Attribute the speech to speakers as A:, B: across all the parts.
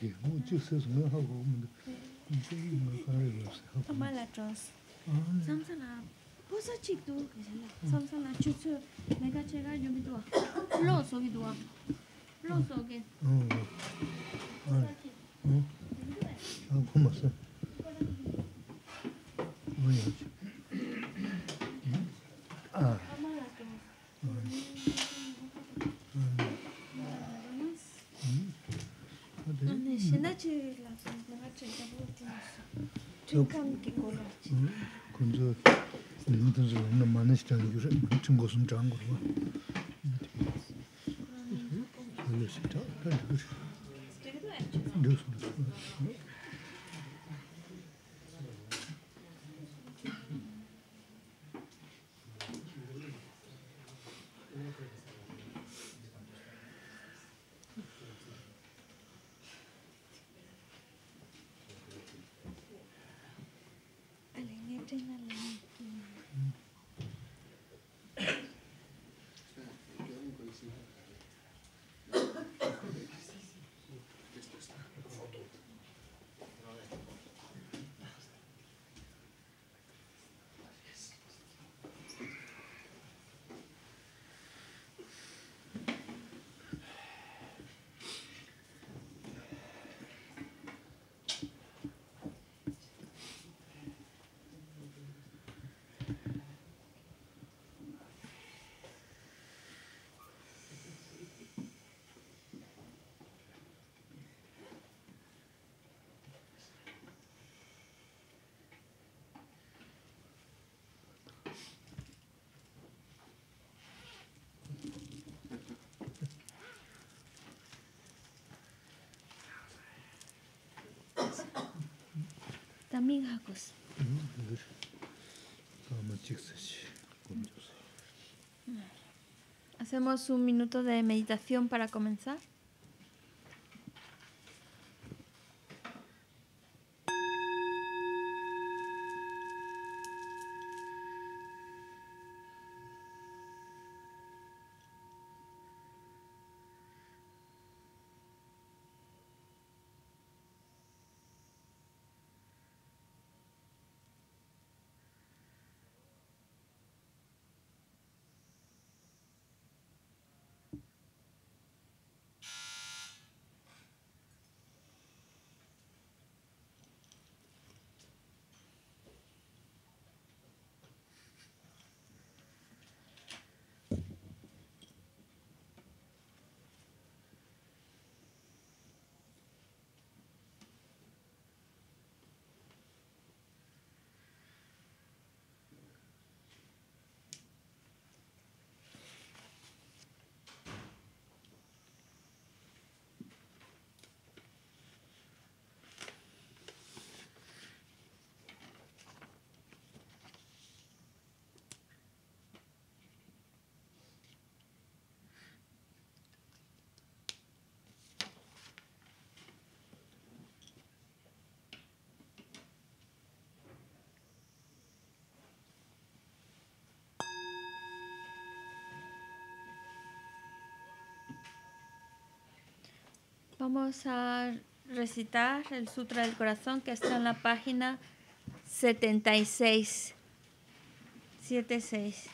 A: ki,
B: mō chī sē sō ngā hā kō mō ndō, mō chī ngā kā rē rō sē
C: hā kō mō.
A: Tō mā lā chōs, samsā nā, pōsā chī
C: ཁྱི ཕྱད མམ གསི
B: ཁྱི ཁྱི ཁྱི ཁྱི ཁྱི
D: Hacemos un minuto de meditación para comenzar. Vamos a recitar el Sutra del Corazón que está en la página 76. 76.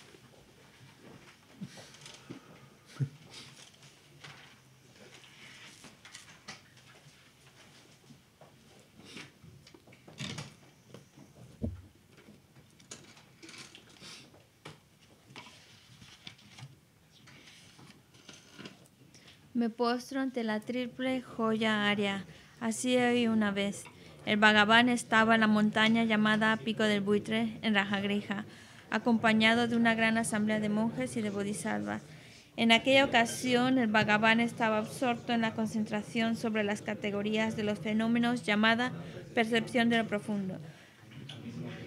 D: Me postro ante la triple joya área. Así hoy una vez. El vagabán estaba en la montaña llamada Pico del Buitre, en Rajagrija, acompañado de una gran asamblea de monjes y de bodhisattvas. En aquella ocasión, el vagabán estaba absorto en la concentración sobre las categorías de los fenómenos llamada percepción de lo profundo.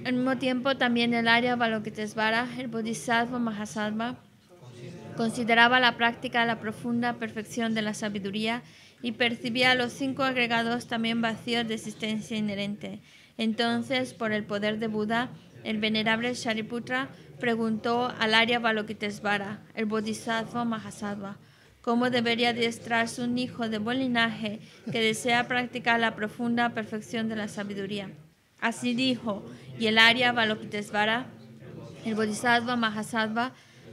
D: Al mismo tiempo, también el área Balokitesvara, el bodhisattva Mahasattva, Consideraba la práctica la profunda perfección de la sabiduría y percibía los cinco agregados también vacíos de existencia inherente. Entonces, por el poder de Buda, el venerable Shariputra preguntó al Arya Balokitesvara, el Bodhisattva Mahasattva, cómo debería adiestrarse un hijo de buen linaje que desea practicar la profunda perfección de la sabiduría. Así dijo, y el Arya Balokitesvara, el Bodhisattva Mahasattva,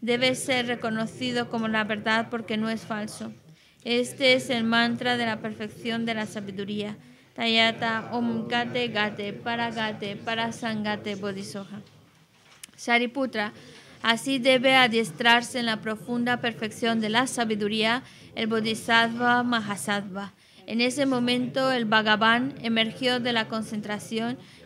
D: debe ser reconocido como la verdad porque no es falso. Este es el mantra de la perfección de la sabiduría. Tayata Om Gate Gate para Parasangate Bodhisoja. Shariputra, así debe adiestrarse en la profunda perfección de la sabiduría el Bodhisattva Mahasattva. En ese momento el Bhagavan emergió de la concentración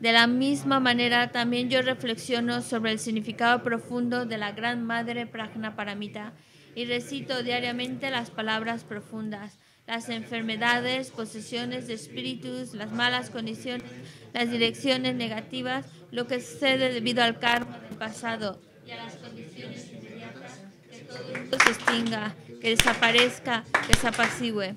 D: de la misma manera, también yo reflexiono sobre el significado profundo de la Gran Madre Pragna Paramita y recito diariamente las palabras profundas, las enfermedades, posesiones de espíritus, las malas condiciones, las direcciones negativas, lo que sucede debido al karma del pasado
A: y a las condiciones inmediatas, que todo esto
D: se extinga, que desaparezca, que se apacigüe.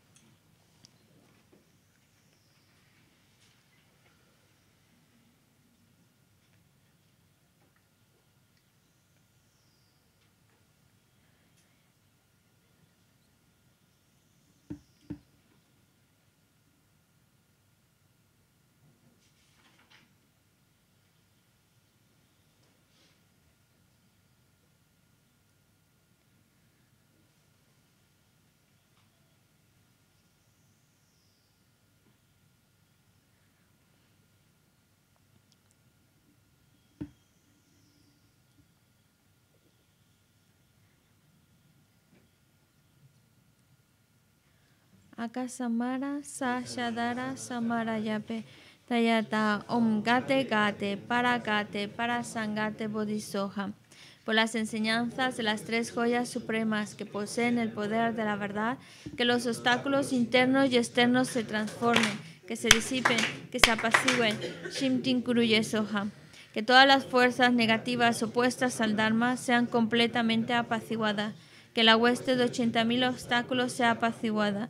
D: sa, Akasamara samara, yape, Tayata Om Gate Gate para sangate Bodhisoha. Por las enseñanzas de las tres joyas supremas que poseen el poder de la verdad, que los obstáculos internos y externos se transformen, que se disipen, que se apacigüen. Shimtin Kuruye Soha. Que todas las fuerzas negativas opuestas al Dharma sean completamente apaciguadas. Que la hueste de 80.000 obstáculos sea apaciguada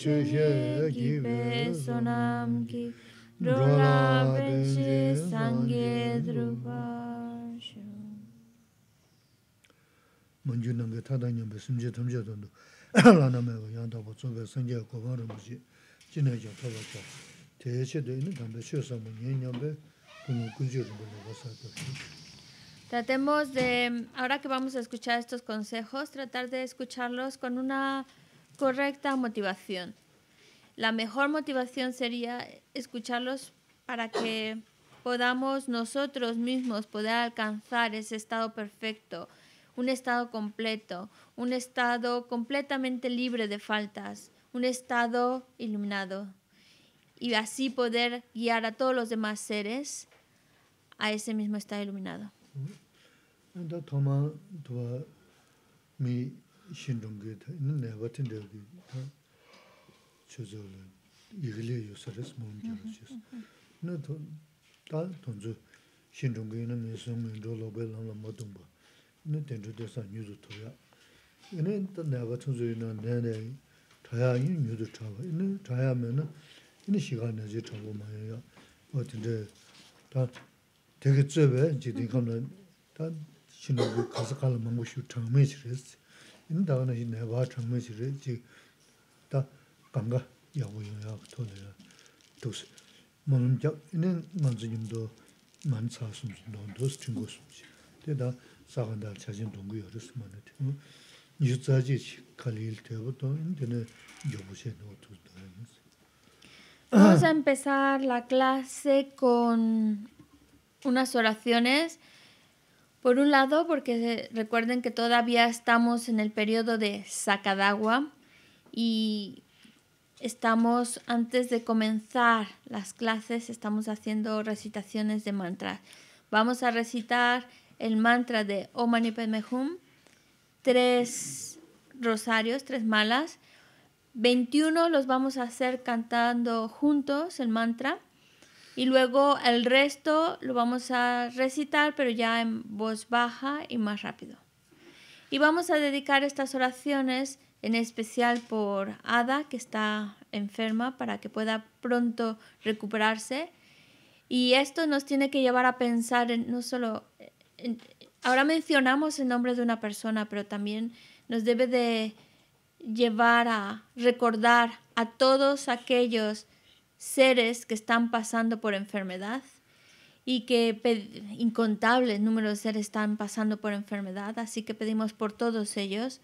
B: shushe jive sonam
A: ki drola benche sangye drupa shu.
B: Manju nange tata nyambe simche tamche tondo lana mewa yantaba tsumbe sangye koban rambuchi jina jan taba cha. Teye che do inu tambe shio samu nyen nyambe kungu kunje rumbu naga sato.
D: Tratemos de, ahora que vamos a escuchar estos consejos, tratar de escucharlos con una correcta motivación. La mejor motivación sería escucharlos para que podamos nosotros mismos poder alcanzar ese estado perfecto, un estado completo, un estado completamente libre de faltas, un estado iluminado y así poder guiar a todos los demás seres a ese mismo estado iluminado.
B: 신중게 있는 내가 된다기 다 저절로 이글이 요서스 몸 결혼시스 너도 다 돈주 신중게 있는 미성은 졸로벨로 모든 거 근데 된주대서 뉴스 토야 근데 또 내가 천주이는 내내 다양히 뉴스 차고 있는 다양하면은 이 시간에 이제 정보 말이야. 어쨌든 다 되게 쩝에 이제 이거는 다 신호가 가서 가는 방법이 처음에 그랬어 yin dāwa nā yin nā 다 chāng mē shirī 도스 dā gānggā yā wā yung yā tō nā yā tō sī mā rīm chāk yin nā ngā zī yin dō hm.
D: Vamos a empezar la clase con unas oraciones Por un lado, porque recuerden que todavía estamos en el periodo de Sacadagua y estamos, antes de comenzar las clases, estamos haciendo recitaciones de mantras. Vamos a recitar el mantra de Om Padme tres rosarios, tres malas. 21 los vamos a hacer cantando juntos el mantra y luego el resto lo vamos a recitar, pero ya en voz baja y más rápido. Y vamos a dedicar estas oraciones en especial por Ada, que está enferma, para que pueda pronto recuperarse. Y esto nos tiene que llevar a pensar en no solo... ahora mencionamos el nombre de una persona, pero también nos debe de llevar a recordar a todos aquellos seres que están pasando por enfermedad y que incontables números de seres están pasando por enfermedad, así que pedimos por todos ellos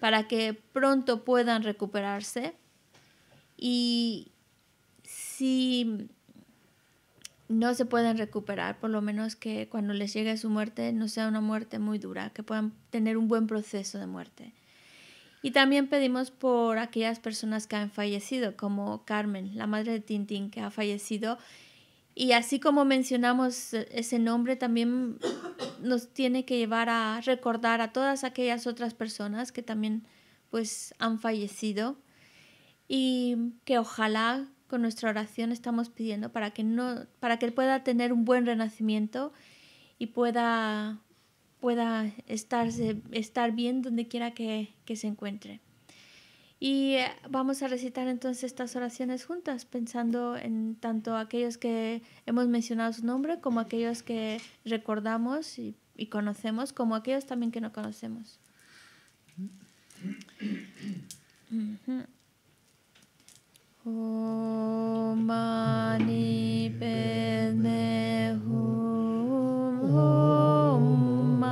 D: para que pronto puedan recuperarse y si no se pueden recuperar, por lo menos que cuando les llegue su muerte no sea una muerte muy dura, que puedan tener un buen proceso de muerte. Y también pedimos por aquellas personas que han fallecido, como Carmen, la madre de Tintín, que ha fallecido. Y así como mencionamos eh, ese nombre, también nos tiene que llevar a recordar a todas aquellas otras personas que también pues han fallecido y que ojalá con nuestra oración estamos pidiendo para que no para que él pueda tener un buen renacimiento y pueda pueda estarse, estar bien donde quiera que, se encuentre. Y eh, vamos a recitar entonces estas oraciones juntas, pensando en tanto aquellos que hemos mencionado su nombre, como aquellos que recordamos y, conocemos, como aquellos también que no conocemos.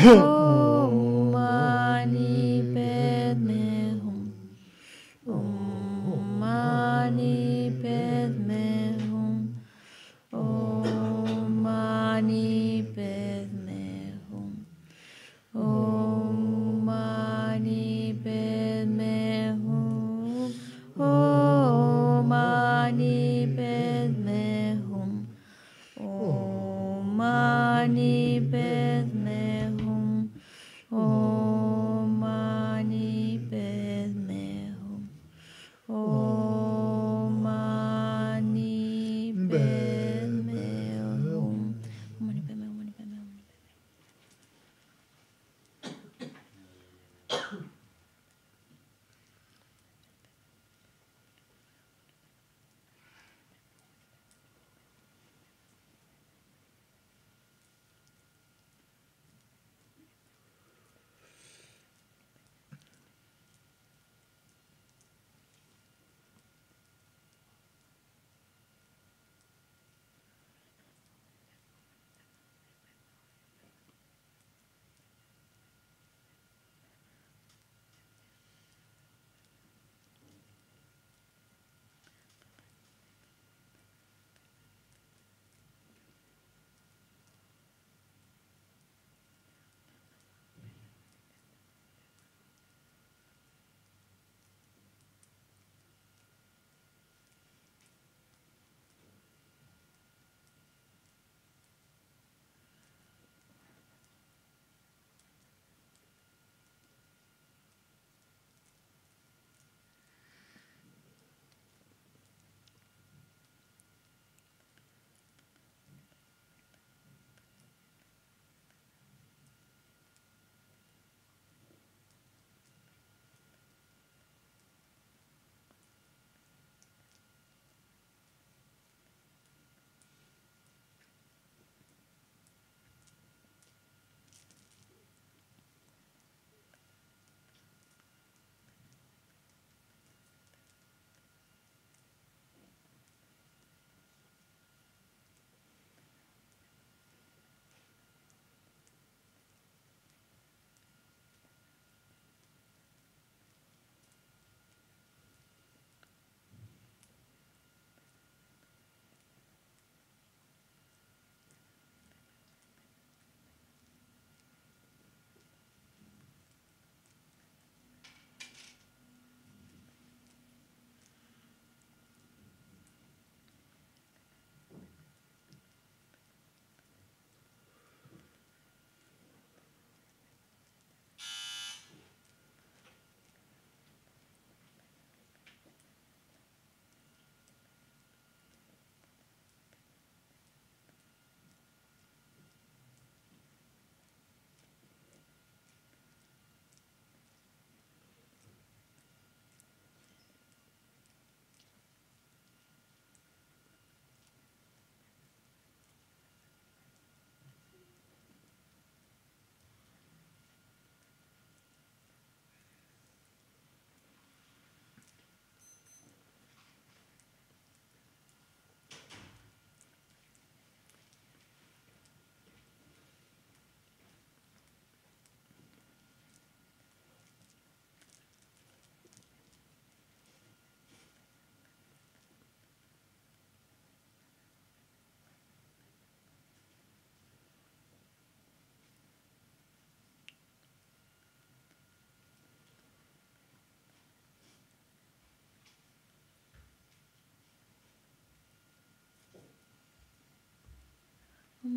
A: oh.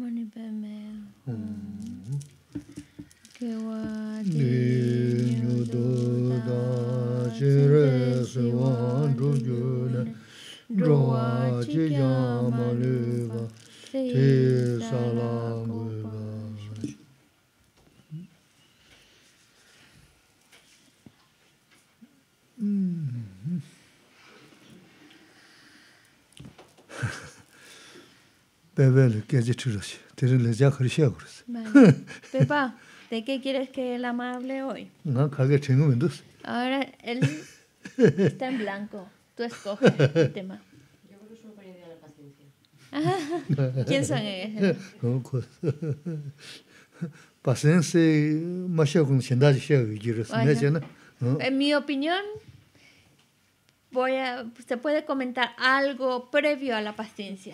A: 我明白没有，给我听。
B: 가지 줄었어. 들을 내가 그러셔 그랬어.
D: Pepa, ¿de qué quieres que el ama hable hoy?
B: No, que tengo menos.
D: Ahora él está en blanco. Tú escoges el tema. Yo creo que es una pérdida de paciencia.
B: ¿Quién son ellos? Pues, paciencia, más yo con sendar yo ¿no?
D: En mi opinión, voy a, se puede comentar algo previo a la paciencia.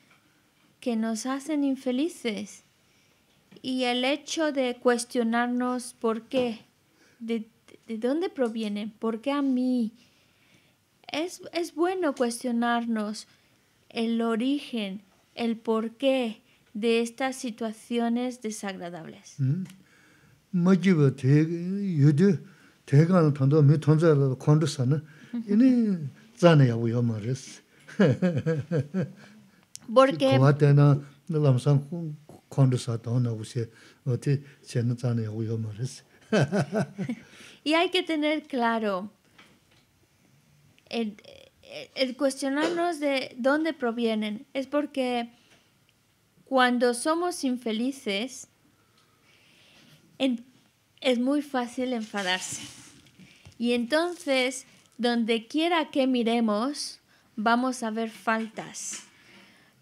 D: que nos hacen infelices y el hecho de cuestionarnos por qué, de, dónde provienen, por qué a mí, es, es bueno cuestionarnos el origen, el porqué de estas situaciones desagradables. Porque... y hay que tener claro el, cuestionarnos de dónde provienen. Es porque cuando somos infelices, es muy fácil enfadarse. Y entonces, donde quiera que miremos, vamos a ver faltas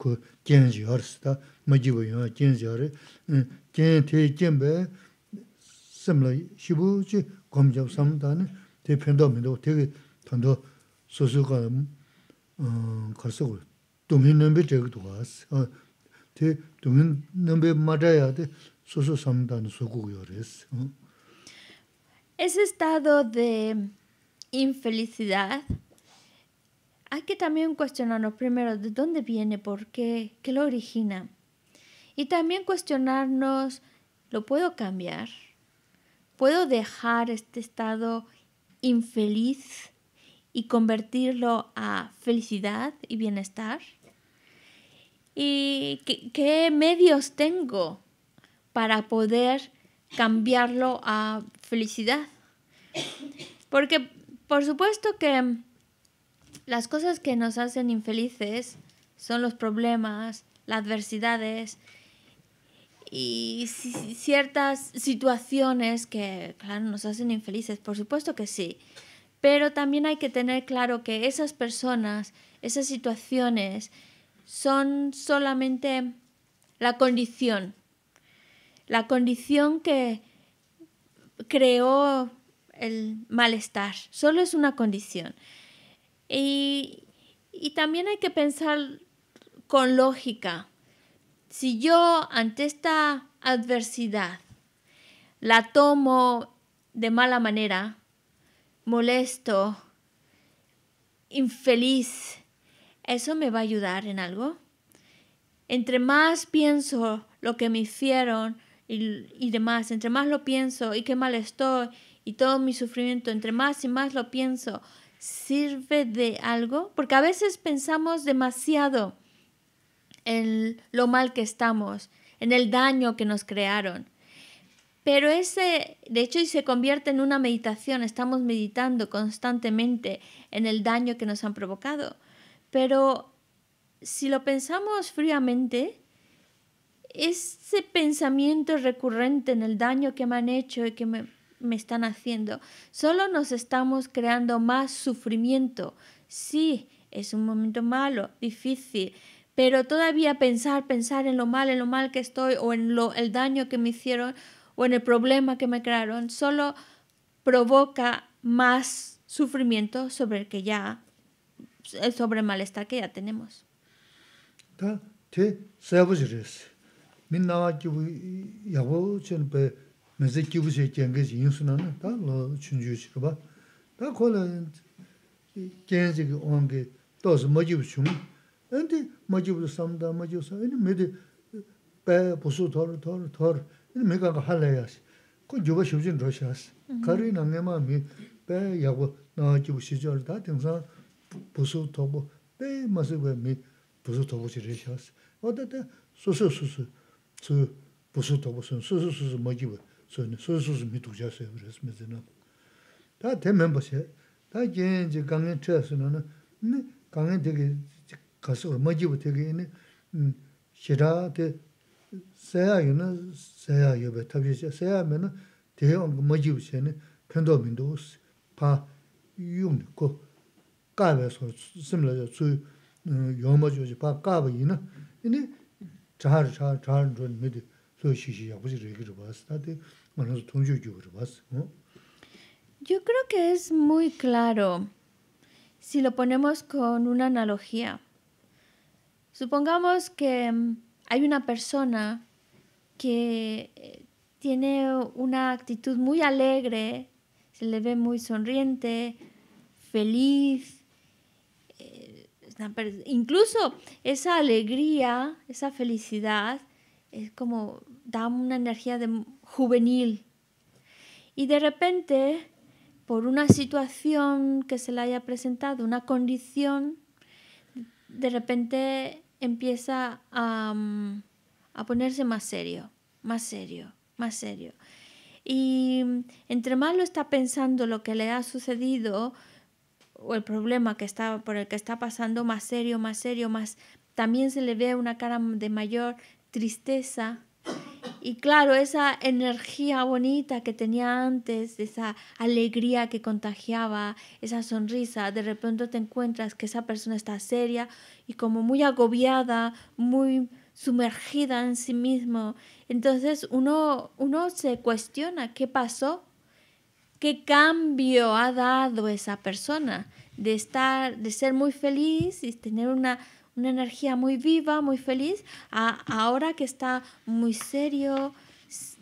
B: Es
D: estado de infelicidad hay que también cuestionarnos primero de dónde viene, por qué, qué lo origina. Y también cuestionarnos, ¿lo puedo cambiar? ¿Puedo dejar este estado infeliz y convertirlo a felicidad y bienestar? ¿Y qué, qué medios tengo para poder cambiarlo a felicidad? Porque por supuesto que las cosas que nos hacen infelices son los problemas, las adversidades y ciertas situaciones que, claro, nos hacen infelices. Por supuesto que sí. Pero también hay que tener claro que esas personas, esas situaciones, son solamente la condición. La condición que creó el malestar. Solo es una condición. Y, también hay que pensar con lógica. Si yo ante esta adversidad la tomo de mala manera, molesto, infeliz, ¿eso me va a ayudar en algo? Entre más pienso lo que me hicieron y, y, demás, entre más lo pienso y qué mal estoy y todo mi sufrimiento, entre más y más lo pienso sirve de algo? Porque a veces pensamos demasiado en lo mal que estamos, en el daño que nos crearon. Pero ese, de hecho, y se convierte en una meditación, estamos meditando constantemente en el daño que nos han provocado. Pero si lo pensamos fríamente, ese pensamiento recurrente en el daño que me han hecho y que me, me están haciendo. Solo nos estamos creando más sufrimiento. Sí, es un momento malo, difícil, pero todavía pensar, pensar en lo mal, en lo mal que estoy o en lo, el daño que me hicieron o en el problema que me crearon, solo provoca más sufrimiento sobre el que ya, eh, sobre el malestar que ya tenemos.
B: mēzē kīpū shē kēngē nā tā lō chūnyū shī Tā kō lā kēngē shī kēngē tō shī mā jīpū shūng, ān tī mā jīpū shī bē pūsū tō rū, tō rū, tō kā bē nā tā pūsū bē pūsū Wā tā tā sūsū 소는 소소스 미도자세 그래서 맨제나 다 대면 보세요 다 이제 강에 쳐서는 네 강에 되게 가서 어머지부 되게 있는 음 싫아데 새야유는 새야유베 타비세 새야면은 대온 그 머지우세네 팬도민도스 파 유니코 까베서 심르저 주 요머저지 파 까베이나 이니 자르자 미드 소시시야 고지르기르 바스다데 Yo
D: creo que es muy claro si lo ponemos con una analogía. Supongamos que mm, hay una persona que eh, tiene una actitud muy alegre, se le ve muy sonriente, feliz. Eh, incluso esa alegría, esa felicidad es como da una energía de juvenil. Y de repente, por una situación que se le haya presentado, una condición, de repente empieza mm, a, ponerse más serio, más serio, más serio. Y entre más lo está pensando lo que le ha sucedido o el problema que está, por el que está pasando, más serio, más serio, más también se le ve una cara de mayor tristeza. Y claro, esa energía bonita que tenía antes, esa alegría que contagiaba, esa sonrisa, de repente te encuentras que esa persona está seria y como muy agobiada, muy sumergida en sí mismo. Entonces uno, uno se cuestiona qué pasó, qué cambio ha dado esa persona de estar, de ser muy feliz y tener una una energía muy viva, muy feliz, ahora que está muy serio,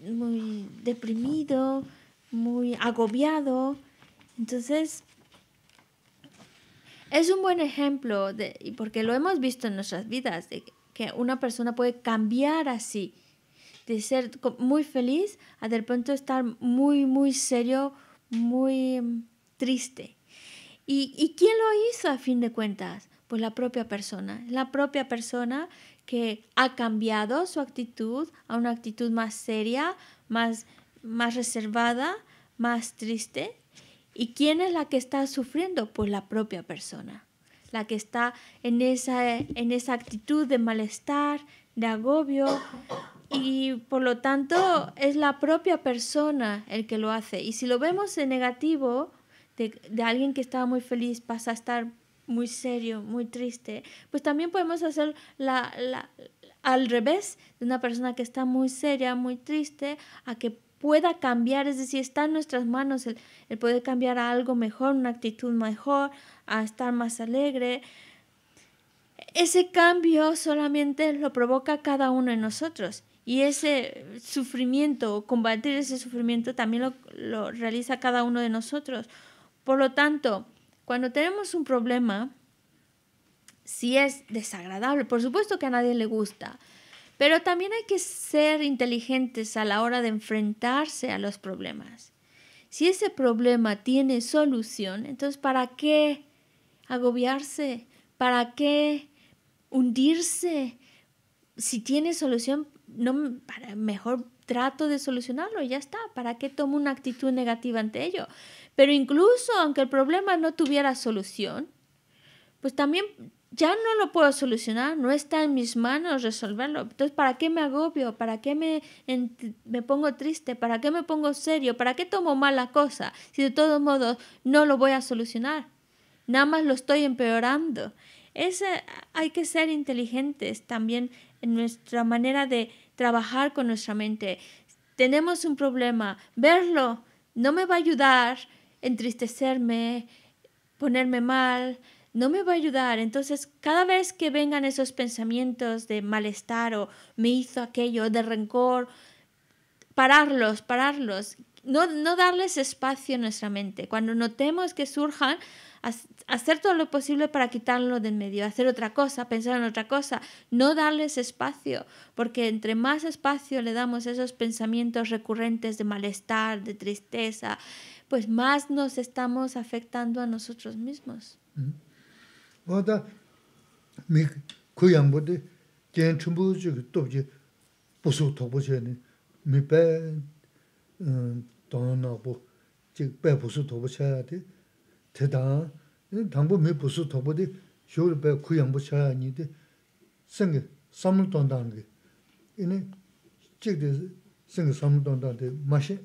D: muy deprimido, muy agobiado. Entonces, es un buen ejemplo, de, porque lo hemos visto en nuestras vidas, de que una persona puede cambiar así, de ser muy feliz a de pronto estar muy, muy serio, muy mm, triste. ¿Y, ¿Y quién lo hizo a fin de cuentas? Pues la propia persona, la propia persona que ha cambiado su actitud a una actitud más seria, más, más reservada, más triste. ¿Y quién es la que está sufriendo? Pues la propia persona, la que está en esa, en esa actitud de malestar, de agobio, y por lo tanto es la propia persona el que lo hace. Y si lo vemos en negativo, de alguien que estaba muy feliz pasa a estar muy serio, muy triste, pues también podemos hacer la, al revés de una persona que está muy seria, muy triste, a que pueda cambiar, es decir, está en nuestras manos el, poder cambiar a algo mejor, una actitud mejor, a estar más alegre. Ese cambio solamente lo provoca cada uno de nosotros. Y ese sufrimiento, combatir ese sufrimiento, también lo, lo realiza cada uno de nosotros. Por lo tanto, cuando tenemos un problema, si es desagradable, por supuesto que a nadie le gusta, pero también hay que ser inteligentes a la hora de enfrentarse a los problemas. Si ese problema tiene solución, entonces ¿para qué agobiarse? ¿Para qué hundirse? Si tiene solución, no, para, mejor trato de solucionarlo, y ya está. ¿Para qué tomo una actitud negativa ante ello? Pero incluso aunque el problema no tuviera solución, pues también ya no lo puedo solucionar, no está en mis manos resolverlo. Entonces, ¿para qué me agobio? ¿Para qué me, me pongo triste? ¿Para qué me pongo serio? ¿Para qué tomo mala cosa si de todos modos no lo voy a solucionar? Nada más lo estoy empeorando. hay que ser inteligentes también en nuestra manera de trabajar con nuestra mente. Tenemos un problema, verlo no me va a ayudar, entristecerme, ponerme mal, no me va a ayudar. Entonces, cada vez que vengan esos pensamientos de malestar o me hizo aquello, de rencor, pararlos, pararlos, no, no darles espacio en nuestra mente. Cuando notemos que surjan, hacer todo lo posible para quitarlo de medio, hacer otra cosa, pensar en otra cosa, no darles espacio, porque entre más espacio le damos a esos pensamientos recurrentes de malestar, de tristeza, pues más nos estamos afectando a nosotros mismos.
B: Bueno, mi cuyambo de quien chumbo de que todo que puso todo que ni mi pe don no bo que pe puso todo que ya de te da tambo mi puso todo de yo pe cuyambo ya ni de sangue samul don dan de ini de sangue samul don de machine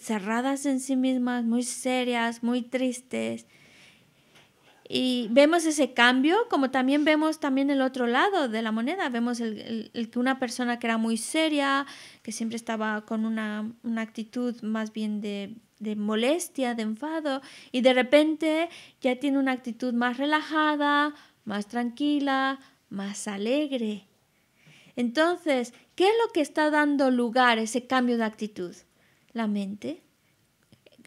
D: cerradas en sí mismas, muy serias, muy tristes. Y vemos ese cambio, como también vemos también el otro lado de la moneda. Vemos que una persona que era muy seria, que siempre estaba con una, actitud más bien de, de, molestia, de enfado, y de repente ya tiene una actitud más relajada, más tranquila, más alegre. Entonces, ¿qué es lo que está dando lugar a ese cambio de actitud? la mente,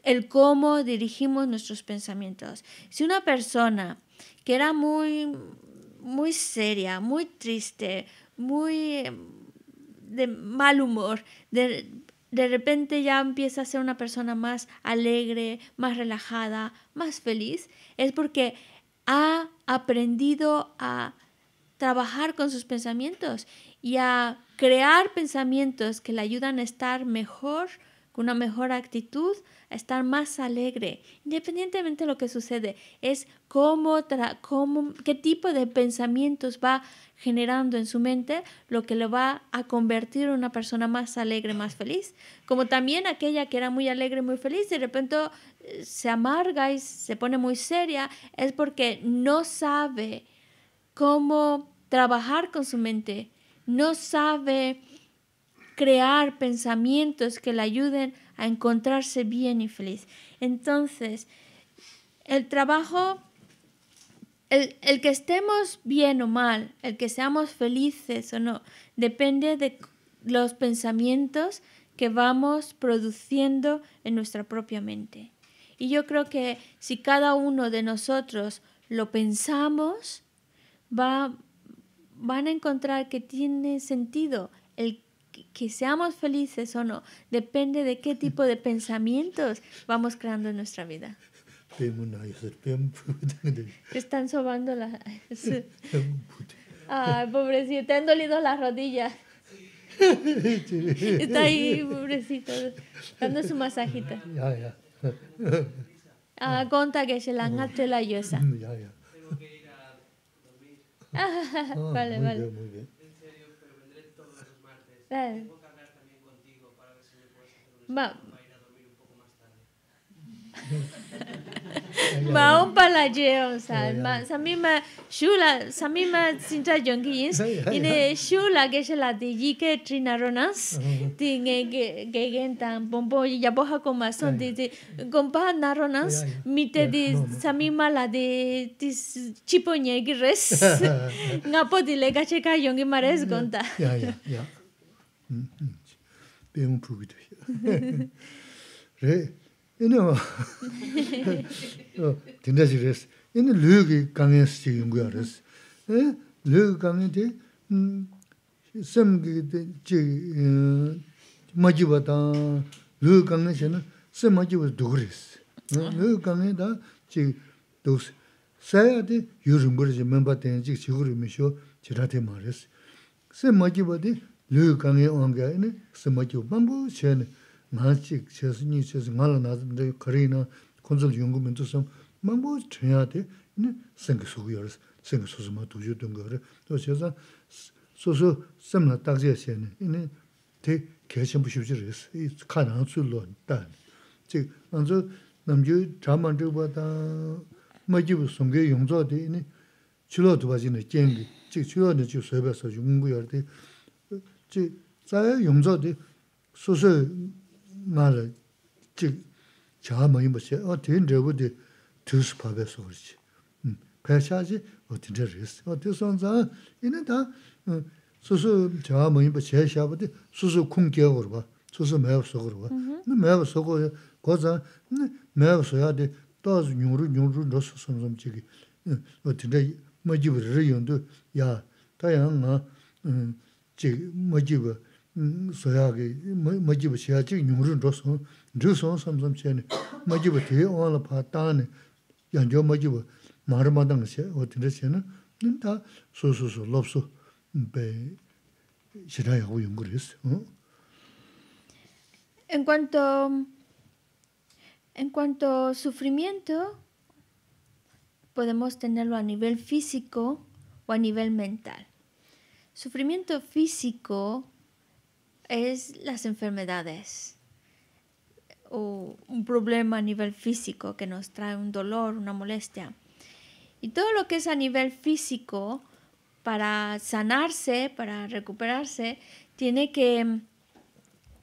D: el cómo dirigimos nuestros pensamientos. Si una persona que era muy, muy seria, muy triste, muy de mal humor, de repente ya empieza a ser una persona más alegre, más relajada, más feliz, es porque ha aprendido a trabajar con sus pensamientos y a crear pensamientos que le ayudan a estar mejor una mejor actitud, estar más alegre, independientemente de lo que sucede, es cómo, cómo, qué tipo de pensamientos va generando en su mente lo que le va a convertir en una persona más alegre, más feliz, como también aquella que era muy alegre, muy feliz, de repente eh, se amarga y se pone muy seria, es porque no sabe cómo trabajar con su mente, no sabe crear pensamientos que le ayuden a encontrarse bien y feliz. Entonces, el trabajo, el, que estemos bien o mal, el que seamos felices o no, depende de los pensamientos que vamos produciendo en nuestra propia mente. Y yo creo que si cada uno de nosotros lo pensamos, va, van a encontrar que tiene sentido el que, seamos felices o no depende de qué tipo de pensamientos vamos creando en nuestra vida. están sobando las... pobrecito, te han dolido las rodillas.
B: Está ahí,
D: pobrecito, dando su masajita. Ah, conta que se la han la yosa. vale, ah, vale. muy bien. Claro. también contigo para un poco más tarde. Ma un más, sa ma samima shula samima se ine shula un poco que trinaronas pompo ya boja con más son compa naronas di samima la de le ka mares
B: 배운 부기도 해. 레 얘는 어 된다지 그랬어. 얘는 르기 강에서 지금 거야 예? 르기 강에데 음 섬기데 지 마지바다 르기 강에서는 마지바 도그랬어. 르기 강에다 지 도스 사야데 요즘 버리지 멤버 되는지 지구를 미셔 지라데 말했어. 마지바데 luyu kange onge ayini sima kiyo bambu chayani ngaanchik chayasi nyi chayasi ngaala nazimde karayi na kunzal yungu mintu sam bambu chayate ini sengi sugu yaris, sengi susu ma tuju dunga yaris to chayasa susu samla takziya chayani ini te kachin bu shibji na 지 tsāyā yōngzō tī sūsū 지 rā chī chā mā yīmbā chī, wā tī ndrā wū tī tūs pā bē sō rī chī, pē chā chī wā tī ndrā rī sī, wā tī sō ngā tsāyā yīnā tā sūsū chā mā yīmbā chē shā bā tī sūsū khuṅ kē wā rā bā, chik majiba mm, soyaagi, majiba shaya chik nyungrun dhosong, dhosong samsam shayani, majiba te ola paa taani, yanjo majiba maramadang shaya, otinda shayana, ta so so so lopso pe shirayago yunguris. Mm.
D: En cuanto, en cuanto sufrimiento, podemos tenerlo a nivel físico o a nivel mental. Sufrimiento físico es las enfermedades o un problema a nivel físico que nos trae un dolor, una molestia. Y todo lo que es a nivel físico, para sanarse, para recuperarse, tiene que, mm,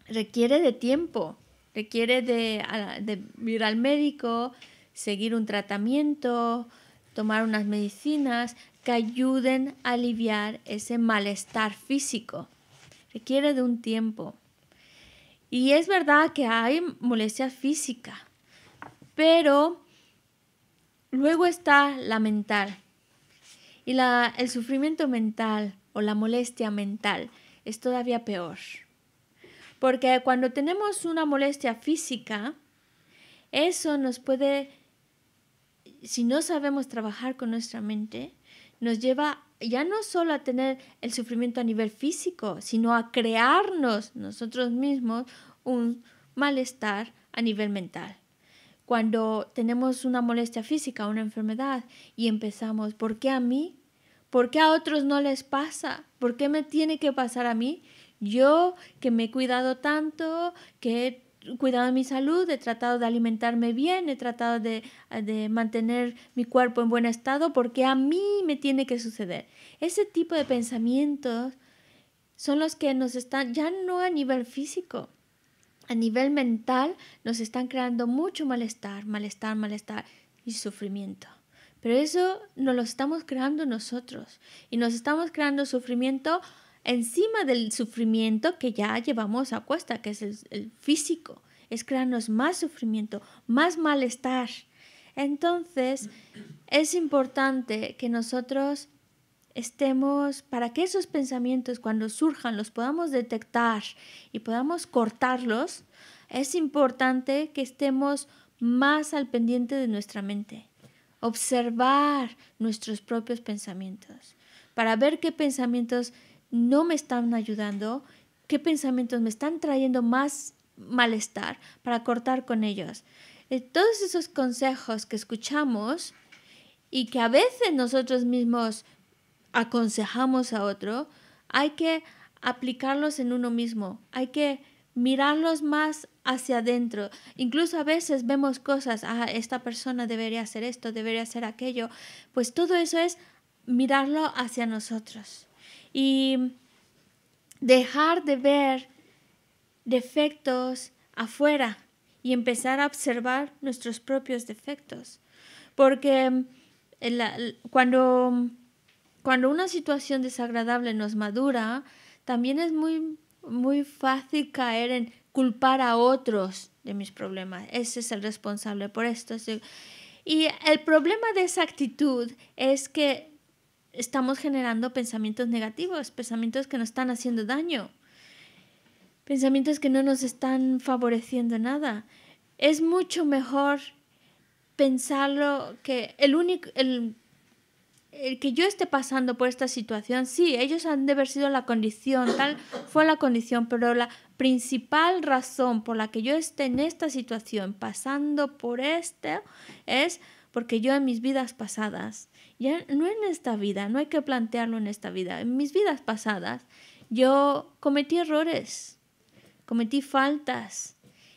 D: requiere de tiempo, requiere de, de ir al médico, seguir un tratamiento, tomar unas medicinas, que ayuden a aliviar ese malestar físico. Requiere de un tiempo. Y es verdad que hay molestia física, pero luego está la mental. Y el sufrimiento mental o la molestia mental es todavía peor. Porque cuando tenemos una molestia física, eso nos puede, si no sabemos trabajar con nuestra mente, nos lleva ya no solo a tener el sufrimiento a nivel físico, sino a crearnos nosotros mismos un malestar a nivel mental. Cuando tenemos una molestia física, una enfermedad, y empezamos, ¿por qué a mí? ¿Por qué a otros no les pasa? ¿Por qué me tiene que pasar a mí? Yo que me he cuidado tanto, que he cuidado de mi salud, he tratado de alimentarme bien, he tratado de, de, mantener mi cuerpo en buen estado porque a mí me tiene que suceder. Ese tipo de pensamientos son los que nos están, ya no a nivel físico, a nivel mental, nos están creando mucho malestar, malestar, malestar y sufrimiento. Pero eso no lo estamos creando nosotros y nos estamos creando sufrimiento encima del sufrimiento que ya llevamos a cuesta, que es el, físico, es crearnos más sufrimiento, más malestar. Entonces, es importante que nosotros estemos, para que esos pensamientos cuando surjan los podamos detectar y podamos cortarlos, es importante que estemos más al pendiente de nuestra mente, observar nuestros propios pensamientos, para ver qué pensamientos no me están ayudando, qué pensamientos me están trayendo más malestar para cortar con ellos. Eh, todos esos consejos que escuchamos y que a veces nosotros mismos aconsejamos a otro, hay que aplicarlos en uno mismo, hay que mirarlos más hacia adentro. Incluso a veces vemos cosas, ah, esta persona debería hacer esto, debería hacer aquello, pues todo eso es mirarlo hacia nosotros y dejar de ver defectos afuera y empezar a observar nuestros propios defectos. Porque eh, cuando, cuando una situación desagradable nos madura, también es muy, muy fácil caer en culpar a otros de mis problemas. Ese es el responsable por esto. Y el problema de esa actitud es que estamos generando pensamientos negativos, pensamientos que nos están haciendo daño, pensamientos que no nos están favoreciendo nada. Es mucho mejor pensarlo que el único, el, que yo esté pasando por esta situación, sí, ellos han de haber sido la condición, tal fue la condición, pero la principal razón por la que yo esté en esta situación, pasando por este, es porque yo en mis vidas pasadas ya no en esta vida, no hay que plantearlo en esta vida. En mis vidas pasadas yo cometí errores, cometí faltas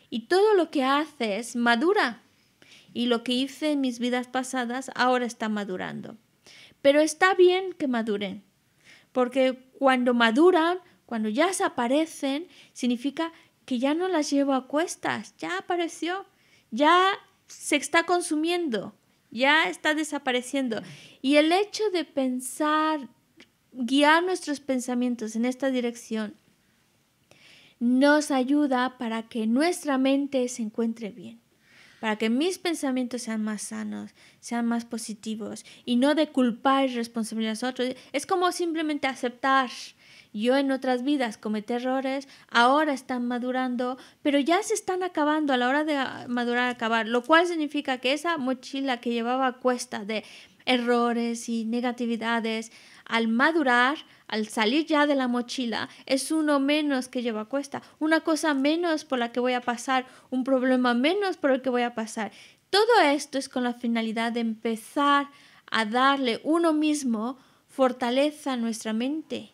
D: y todo lo que haces madura. Y lo que hice en mis vidas pasadas ahora está madurando. Pero está bien que maduren, porque cuando maduran, cuando ya se aparecen, significa que ya no las llevo a cuestas, ya apareció, ya se está consumiendo ya está desapareciendo. Y el hecho de pensar, guiar nuestros pensamientos en esta dirección, nos ayuda para que nuestra mente se encuentre bien, para que mis pensamientos sean más sanos, sean más positivos y no de culpar y responsabilidad a otros. Es como simplemente aceptar yo en otras vidas cometí errores, ahora están madurando, pero ya se están acabando a la hora de ah, madurar, acabar, lo cual significa que esa mochila que llevaba a cuesta de errores y negatividades, al madurar, al salir ya de la mochila, es uno menos que lleva a cuesta, una cosa menos por la que voy a pasar, un problema menos por el que voy a pasar. Todo esto es con la finalidad de empezar a darle uno mismo fortaleza a nuestra mente,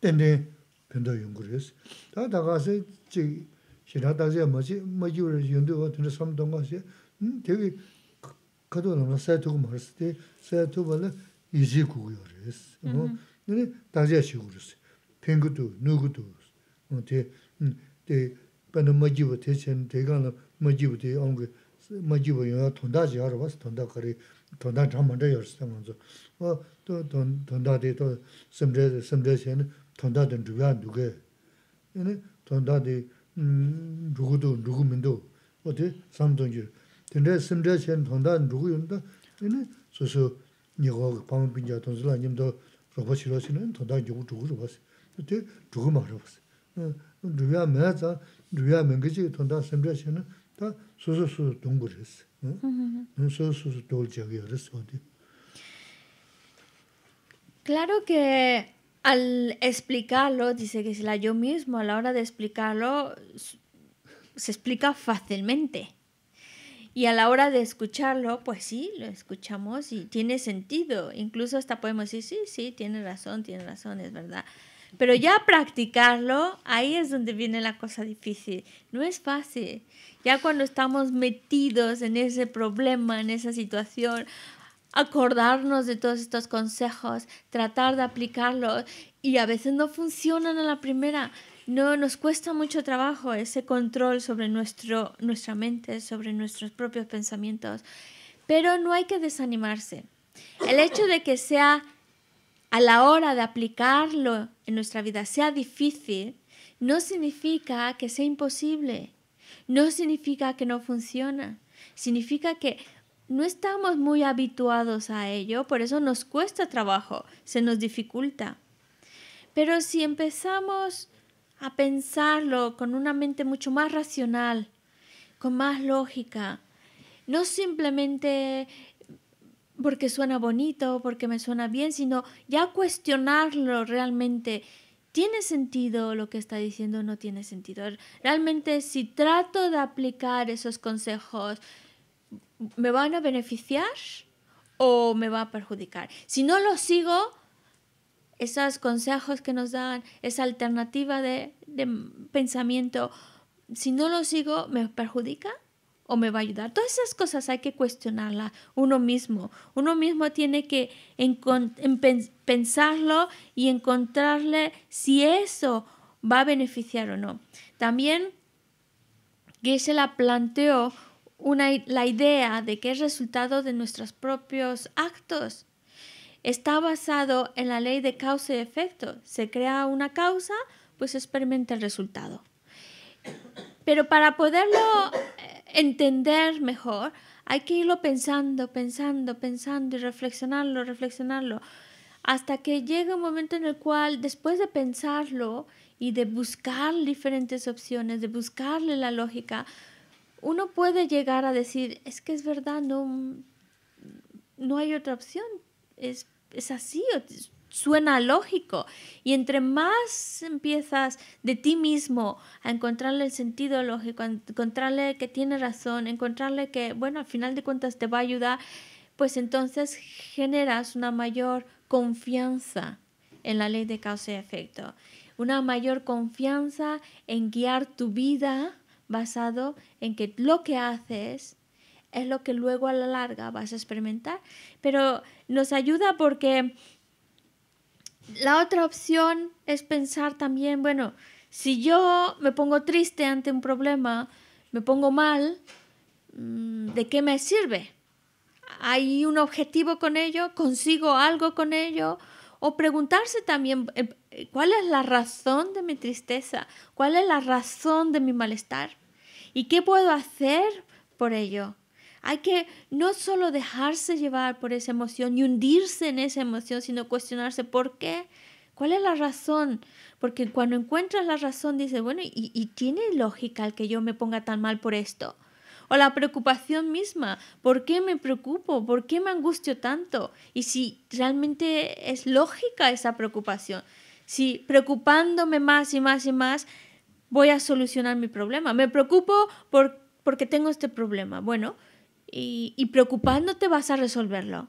B: 땡데 변도 연구리스 다 다가세 지 시라다지 뭐지 뭐지를 연도 같은 데 섬던 거지 음 되게 가도 넘었어요 두고 말았을 때 세트 벌이 이지 구구요리스 어 근데 다시 아시구리스 땡구도 누구도 어때 음때 근데 뭐지부 대신 대가는 뭐지부대 온게 뭐지부 요나 돈다지 하러 왔어 돈다 거리 돈다 잠만 돼요 그래서 어또돈 돈다대도 섬제 섬제 전에 tanda dan rukyaa nukye. Yani tanda di ruku mm, du, ruku mindu, o di samdungi. Tende simde chen tanda dan ruku yunda, yani susu nyego pangu pinjaa tansila nyimdo rupa shiro si nani tanda yugu ruku rupa si. O di ruku maa rupa si. Rukyaa
A: Claro que
D: al explicarlo, dice que es la yo mismo, a la hora de explicarlo, se explica fácilmente. Y a la hora de escucharlo, pues sí, lo escuchamos y tiene sentido. Incluso hasta podemos decir, sí, sí, tiene razón, tiene razón, es verdad. Pero ya practicarlo, ahí es donde viene la cosa difícil. No es fácil. Ya cuando estamos metidos en ese problema, en esa situación, acordarnos de todos estos consejos, tratar de aplicarlos y a veces no funcionan a la primera. No, nos cuesta mucho trabajo ese control sobre nuestro, nuestra mente, sobre nuestros propios pensamientos. Pero no hay que desanimarse. El hecho de que sea a la hora de aplicarlo en nuestra vida sea difícil, no significa que sea imposible, no significa que no funciona, significa que no estamos muy habituados a ello, por eso nos cuesta trabajo, se nos dificulta. Pero si empezamos a pensarlo con una mente mucho más racional, con más lógica, no simplemente porque suena bonito, porque me suena bien, sino ya cuestionarlo realmente. ¿Tiene sentido lo que está diciendo no tiene sentido? Realmente si trato de aplicar esos consejos, ¿me van a beneficiar o me va a perjudicar? Si no lo sigo, esos consejos que nos dan, esa alternativa de, pensamiento, si no lo sigo, ¿me perjudica? o me va a ayudar. Todas esas cosas hay que cuestionarlas uno mismo. Uno mismo tiene que pensarlo y encontrarle si eso va a beneficiar o no. También se la planteó la idea de que es resultado de nuestros propios actos. Está basado en la ley de causa y efecto. Se crea una causa, pues experimenta el resultado. Pero para poderlo eh, entender mejor, hay que irlo pensando, pensando, pensando y reflexionarlo, reflexionarlo, hasta que llega un momento en el cual, después de pensarlo y de buscar diferentes opciones, de buscarle la lógica, uno puede llegar a decir, es que es verdad, no, mm, no hay otra opción, es, es así, suena lógico. Y entre más empiezas de ti mismo a encontrarle el sentido lógico, a encontrarle que tiene razón, encontrarle que, bueno, al final de cuentas te va a ayudar, pues entonces generas una mayor confianza en la ley de causa y efecto, una mayor confianza en guiar tu vida basado en que lo que haces es lo que luego a la larga vas a experimentar. Pero nos ayuda porque la otra opción es pensar también, bueno, si yo me pongo triste ante un problema, me pongo mal, mm, ¿de qué me sirve? ¿Hay un objetivo con ello? ¿Consigo algo con ello? O preguntarse también eh, eh, cuál es la razón de mi tristeza, cuál es la razón de mi malestar y qué puedo hacer por ello. Hay que no solo dejarse llevar por esa emoción y hundirse en esa emoción, sino cuestionarse por qué, cuál es la razón. Porque cuando encuentras la razón dices, bueno, ¿y, y tiene lógica el que yo me ponga tan mal por esto? o la preocupación misma. ¿Por qué me preocupo? ¿Por qué me angustio tanto? Y si realmente es lógica esa preocupación. Si preocupándome más y más y más voy a solucionar mi problema. Me preocupo por, porque tengo este problema. Bueno, y preocupándote vas a resolverlo.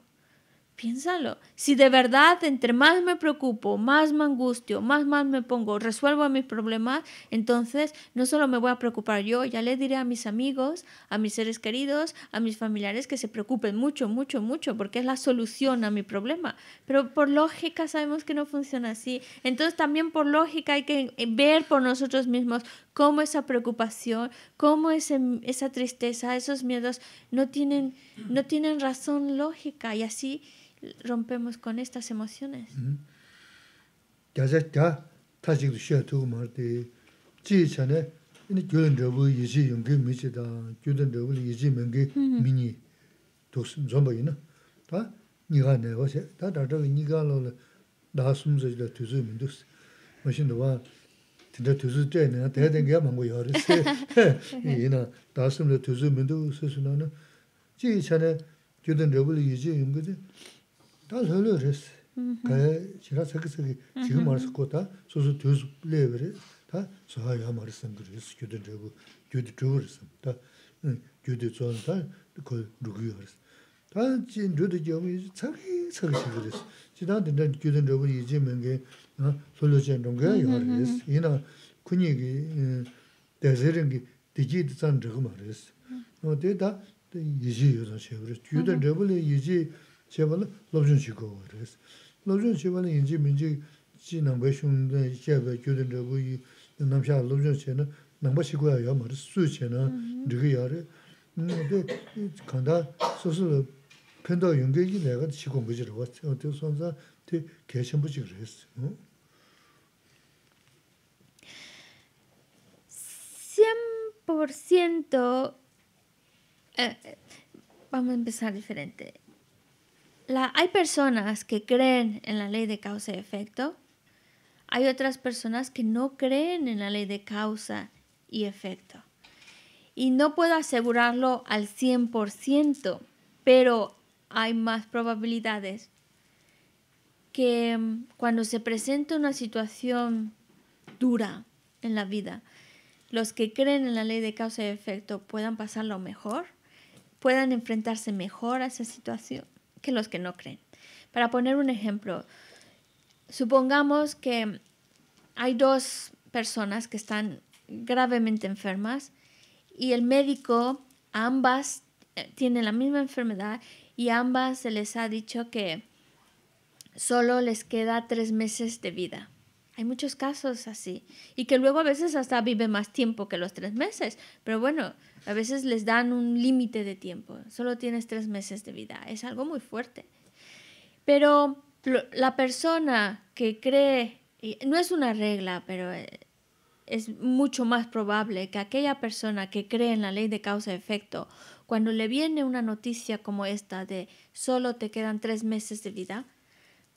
D: Piénsalo. Si de verdad, entre más me preocupo, más me angustio, más mal me pongo, resuelvo mis problemas, entonces no solo me voy a preocupar yo, ya le diré a mis amigos, a mis seres queridos, a mis familiares que se preocupen mucho, mucho, mucho, porque es la solución a mi problema. Pero por lógica sabemos que no funciona así. Entonces también por lógica hay que ver por nosotros mismos cómo esa preocupación, cómo esa tristeza, esos miedos no tienen, no tienen razón lógica y así rompemos con estas emosiones?
B: Tia tia, tajik tu shia tu kumar te, tia tia tia, ina gyudan drabu yiji yungi mi chi ta, gyudan drabu yiji mungi mi ni, tuk zombo ina, taa, niga nai wa xe, taa taa taa niga lo la, daasum za ji tuzu yungi mi tuk sun, tinda tuzu tsai na, taa dangi ya ma ngu yaari, ina, daasum la tuzu yungi mi tuk suna na, tia tia tia, gyudan drabu yiji yungi 다 lulu resi, kaya jira saki saki jiga marisi kota, susu tuzu le veri, ta suha ya marisi nga resi, gyudin rigu, gyudin rigu resi, ta gyudin zon, ta koi rugu ya resi. Ta jin rudu gyamu izi, saki saki saki resi, jidan dinda gyudin rigu 제발 로준 씨 고르스 로준 씨 원래 인지 민지 지난 거슈는데 제발 교든데 보이 남샤 로준 씨는 남바 씨 고야요 머리 수체는 되게 야래 근데 간다 소소로 팬더 연결이 내가 지고 거지로 왔어 어떻게 선사 대 개선 부지 그랬어
D: 응100% eh vamos a empezar diferente. hay personas que creen en la ley de causa y efecto, hay otras personas que no creen en la ley de causa y efecto. Y no puedo asegurarlo al 100%, pero hay más probabilidades que mm, cuando se presenta una situación dura en la vida, los que creen en la ley de causa y efecto puedan pasarlo mejor, puedan enfrentarse mejor a esa situación que los que no creen. Para poner un ejemplo, supongamos que hay dos personas que están gravemente enfermas y el médico ambas eh, tienen la misma enfermedad y ambas se les ha dicho que solo les queda tres meses de vida. Hay muchos casos así. Y que luego a veces hasta viven más tiempo que los tres meses. Pero bueno, a veces les dan un límite de tiempo. Solo tienes tres meses de vida. Es algo muy fuerte. Pero la persona que cree, no es una regla, pero eh, es mucho más probable que aquella persona que cree en la ley de causa-efecto, cuando le viene una noticia como esta de solo te quedan tres meses de vida,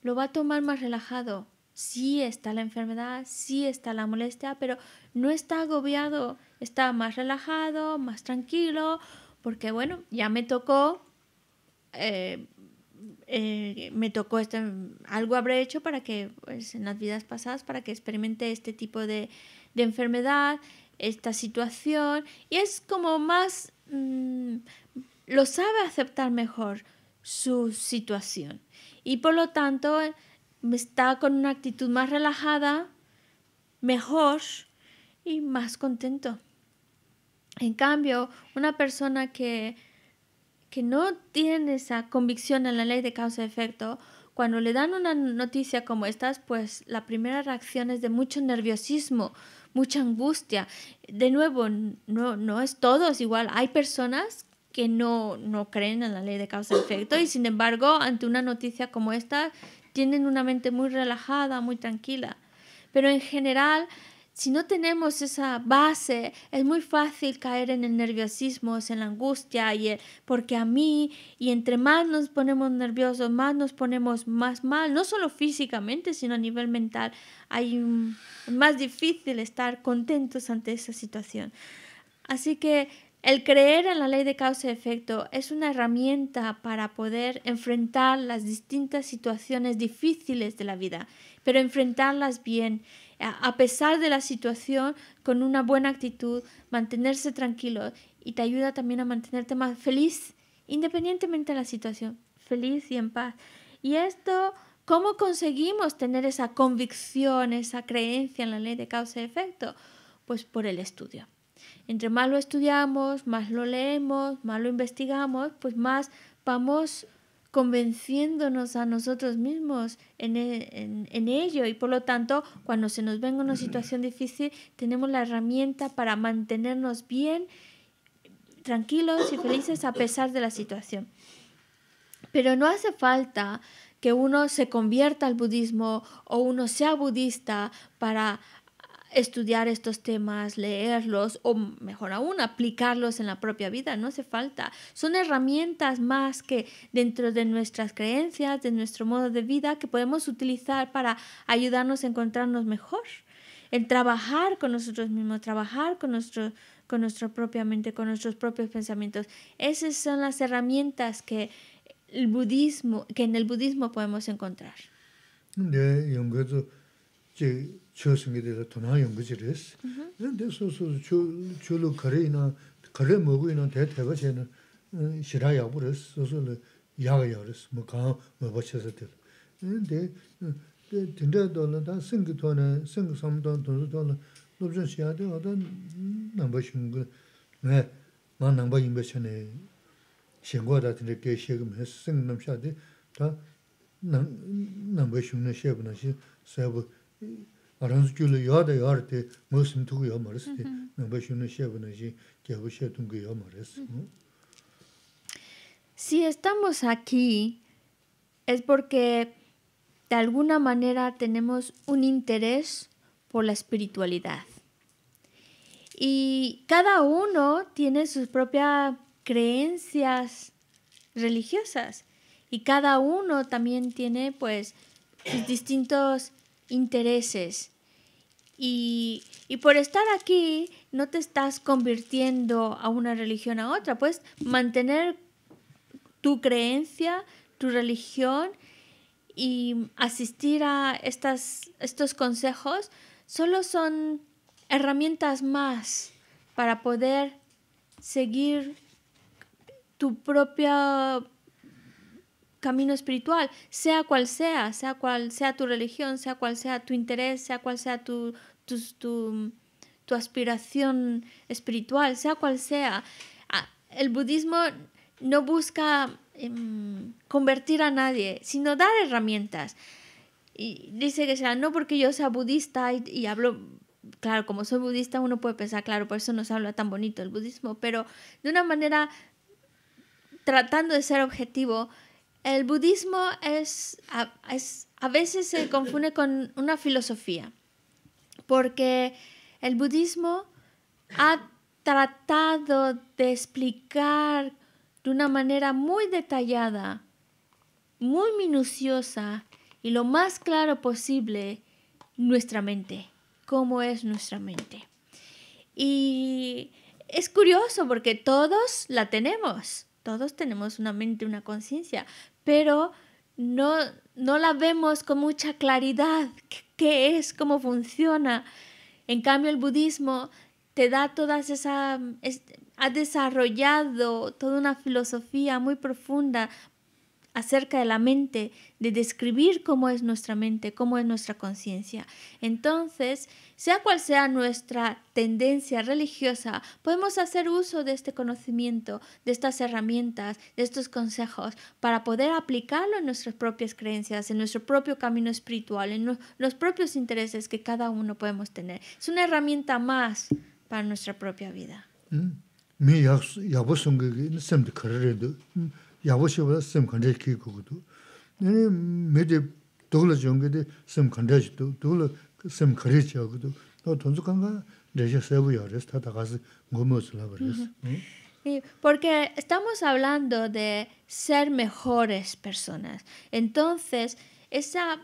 D: lo va a tomar más relajado sí está la enfermedad, sí está la molestia, pero no está agobiado, está más relajado, más tranquilo, porque bueno, ya me tocó, eh, eh, me tocó este, algo habré hecho para que pues, en las vidas pasadas, para que experimente este tipo de, enfermedad, esta situación, y es como más, mm, lo sabe aceptar mejor su situación. Y por lo tanto, está con una actitud más relajada, mejor y más contento. En cambio, una persona que, que no tiene esa convicción en la ley de causa-efecto, cuando le dan una noticia como esta... pues la primera reacción es de mucho nerviosismo, mucha angustia. De nuevo, no, no es todos igual. Hay personas que no, no creen en la ley de causa-efecto y sin embargo, ante una noticia como esta, tienen una mente muy relajada, muy tranquila. Pero en general, si no tenemos esa base, es muy fácil caer en el nerviosismo, en la angustia, y porque a mí, y entre más nos ponemos nerviosos, más nos ponemos más mal, no solo físicamente, sino a nivel mental, hay más difícil estar contentos ante esa situación. Así que el creer en la ley de causa y efecto es una herramienta para poder enfrentar las distintas situaciones difíciles de la vida, pero enfrentarlas bien, a pesar de la situación, con una buena actitud, mantenerse tranquilo y te ayuda también a mantenerte más feliz, independientemente de la situación, feliz y en paz. Y esto, ¿cómo conseguimos tener esa convicción, esa creencia en la ley de causa y efecto? Pues por el estudio. Entre más lo estudiamos, más lo leemos, más lo investigamos, pues más vamos convenciéndonos a nosotros mismos en, e, ello y por lo tanto cuando se nos venga una situación difícil tenemos la herramienta para mantenernos bien, tranquilos y felices a pesar de la situación. Pero no hace falta que uno se convierta al budismo o uno sea budista para estudiar estos temas, leerlos o mejor aún, aplicarlos en la propia vida, no hace falta. Son herramientas más que dentro de nuestras creencias, de nuestro modo de vida, que podemos utilizar para ayudarnos a encontrarnos mejor. en trabajar con nosotros mismos, trabajar con nuestro, con nuestra propia mente, con nuestros propios pensamientos. Esas son las herramientas que, el budismo, que en el budismo podemos encontrar.
B: chōsīngi dēla tōnā yōnggōchī rēs. Dēn dē sō sō chōlō kārē inā, kārē mōgō inā dē tēba chē inā shirā yāgō rēs, sō sō lō yāgā yāgō rēs, mō kāng mō bachā sā tēla. Dēn dē, dē dō lō dā sīngi tōnā, sīngi sāma tōnā tōnā tōnā, mā sīngi
D: Si estamos aquí es porque de alguna manera tenemos un interés por la espiritualidad. Y cada uno tiene sus propias creencias religiosas y cada uno también tiene pues sus distintos intereses. Y, por estar aquí no te estás convirtiendo a una religión a otra, pues mantener tu creencia, tu religión y asistir a estos consejos solo son herramientas más para poder seguir tu propia camino espiritual, sea cual sea, sea cual sea tu religión, sea cual sea tu interés, sea cual sea tu, tu, tu, aspiración espiritual, sea cual sea. Ah, el budismo no busca em, convertir a nadie, sino dar herramientas. Y dice que sea, no porque yo sea budista y, y hablo claro, como soy budista uno puede pensar, claro, por eso nos habla tan bonito el budismo, pero de una manera tratando de ser objetivo, el budismo es a, veces se confunde con una filosofía, porque el budismo ha tratado de explicar de una manera muy detallada, muy minuciosa y lo más claro posible nuestra mente, cómo es nuestra mente. Y es curioso porque todos la tenemos, todos tenemos una mente, una conciencia, pero no, la vemos con mucha claridad, qué es, cómo funciona. En cambio, el budismo te da todas esas... ha desarrollado toda una filosofía muy profunda acerca de la mente, de describir cómo es nuestra mente, cómo es nuestra conciencia. Entonces, sea cual sea nuestra tendencia religiosa, podemos hacer uso de este conocimiento, de estas herramientas, de estos consejos, para poder aplicarlo en nuestras propias creencias, en nuestro propio camino espiritual, en los propios intereses que cada uno podemos tener. Es una herramienta más para nuestra propia vida porque estamos hablando de ser mejores personas. Entonces, esa,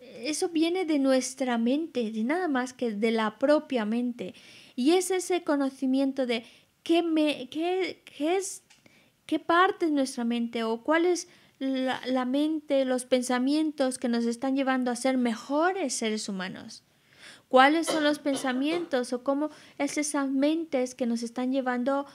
D: eso viene de nuestra mente, de nada más que de la propia mente. Y es ese conocimiento de qué, me, qué, qué es qué parte es nuestra mente o cuál es la, mente, los pensamientos que nos están llevando a ser mejores seres humanos. ¿Cuáles son los pensamientos o cómo esas mentes que nos están llevando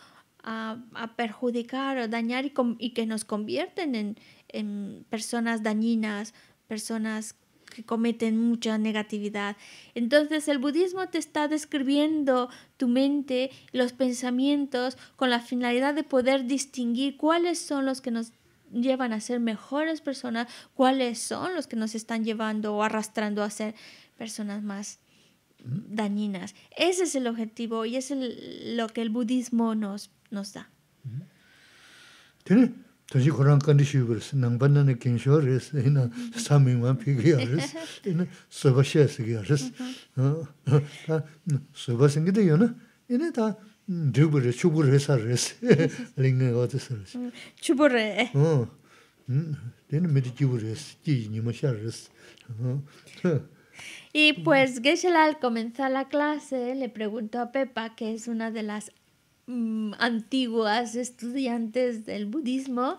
D: a, perjudicar o dañar y, que nos convierten en, en personas dañinas, personas que cometen mucha negatividad. Entonces el budismo te está describiendo tu mente, los pensamientos, con la finalidad de poder distinguir cuáles son los que nos llevan a ser mejores personas, cuáles son los que nos están llevando o arrastrando a ser personas más dañinas. Ese es el objetivo y es lo que el budismo nos, nos da.
B: ¿Tiene? Entonces Tanshi Kurang kandhi shivaris, nangpan nani kinshuwa riz, ina samingwaan pigiya riz, ina soba shesigiya riz. Soba singida yona, ina ta dhubu riz, chubu rizar riz, lingan gawata sarisi.
A: Chubu riz.
B: chubur midi chubu ni chi nima shar ¿no?
D: Y pues Geshe-la al comenzar la clase le preguntó a Pepa, que es una de las Mm, antiguas, estudiantes del budismo,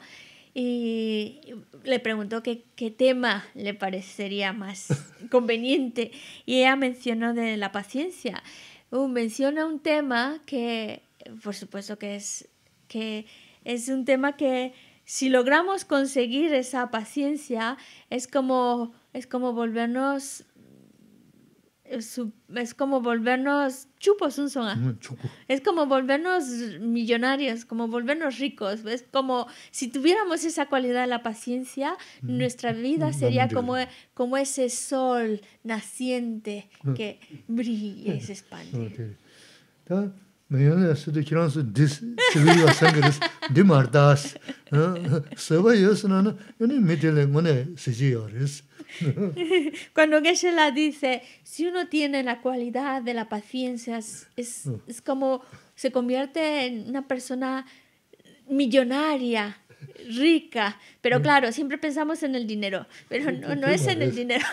D: y le preguntó qué, tema le parecería más conveniente y ella mencionó de la paciencia. Uh, menciona un tema que, por supuesto que es, que es un tema que si logramos conseguir esa paciencia es como, es como volvernos es, como volvernos chupos un son ah. Es como volvernos millonarios, como volvernos ricos. Es como si tuviéramos esa cualidad de la paciencia, mm. nuestra vida mm, sería como, como ese sol naciente mm. que brilla y se
B: expande. Cuando
D: Geshe-la dice, si uno tiene la cualidad de la paciencia, es, es ah. como se convierte en una persona millonaria, rica. Pero ah. claro, siempre pensamos en el dinero, pero no, no es en el dinero.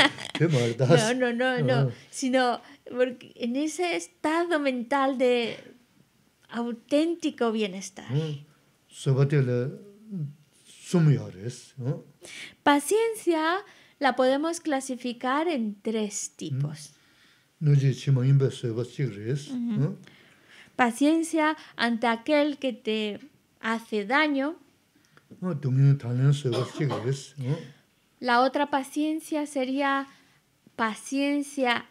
B: no, no,
D: no, no, ah. sino porque en ese estado mental de auténtico bienestar. ¿Eh? Paciencia la podemos clasificar en tres tipos. ¿Mm? Paciencia ante aquel que te hace daño. La otra paciencia sería paciencia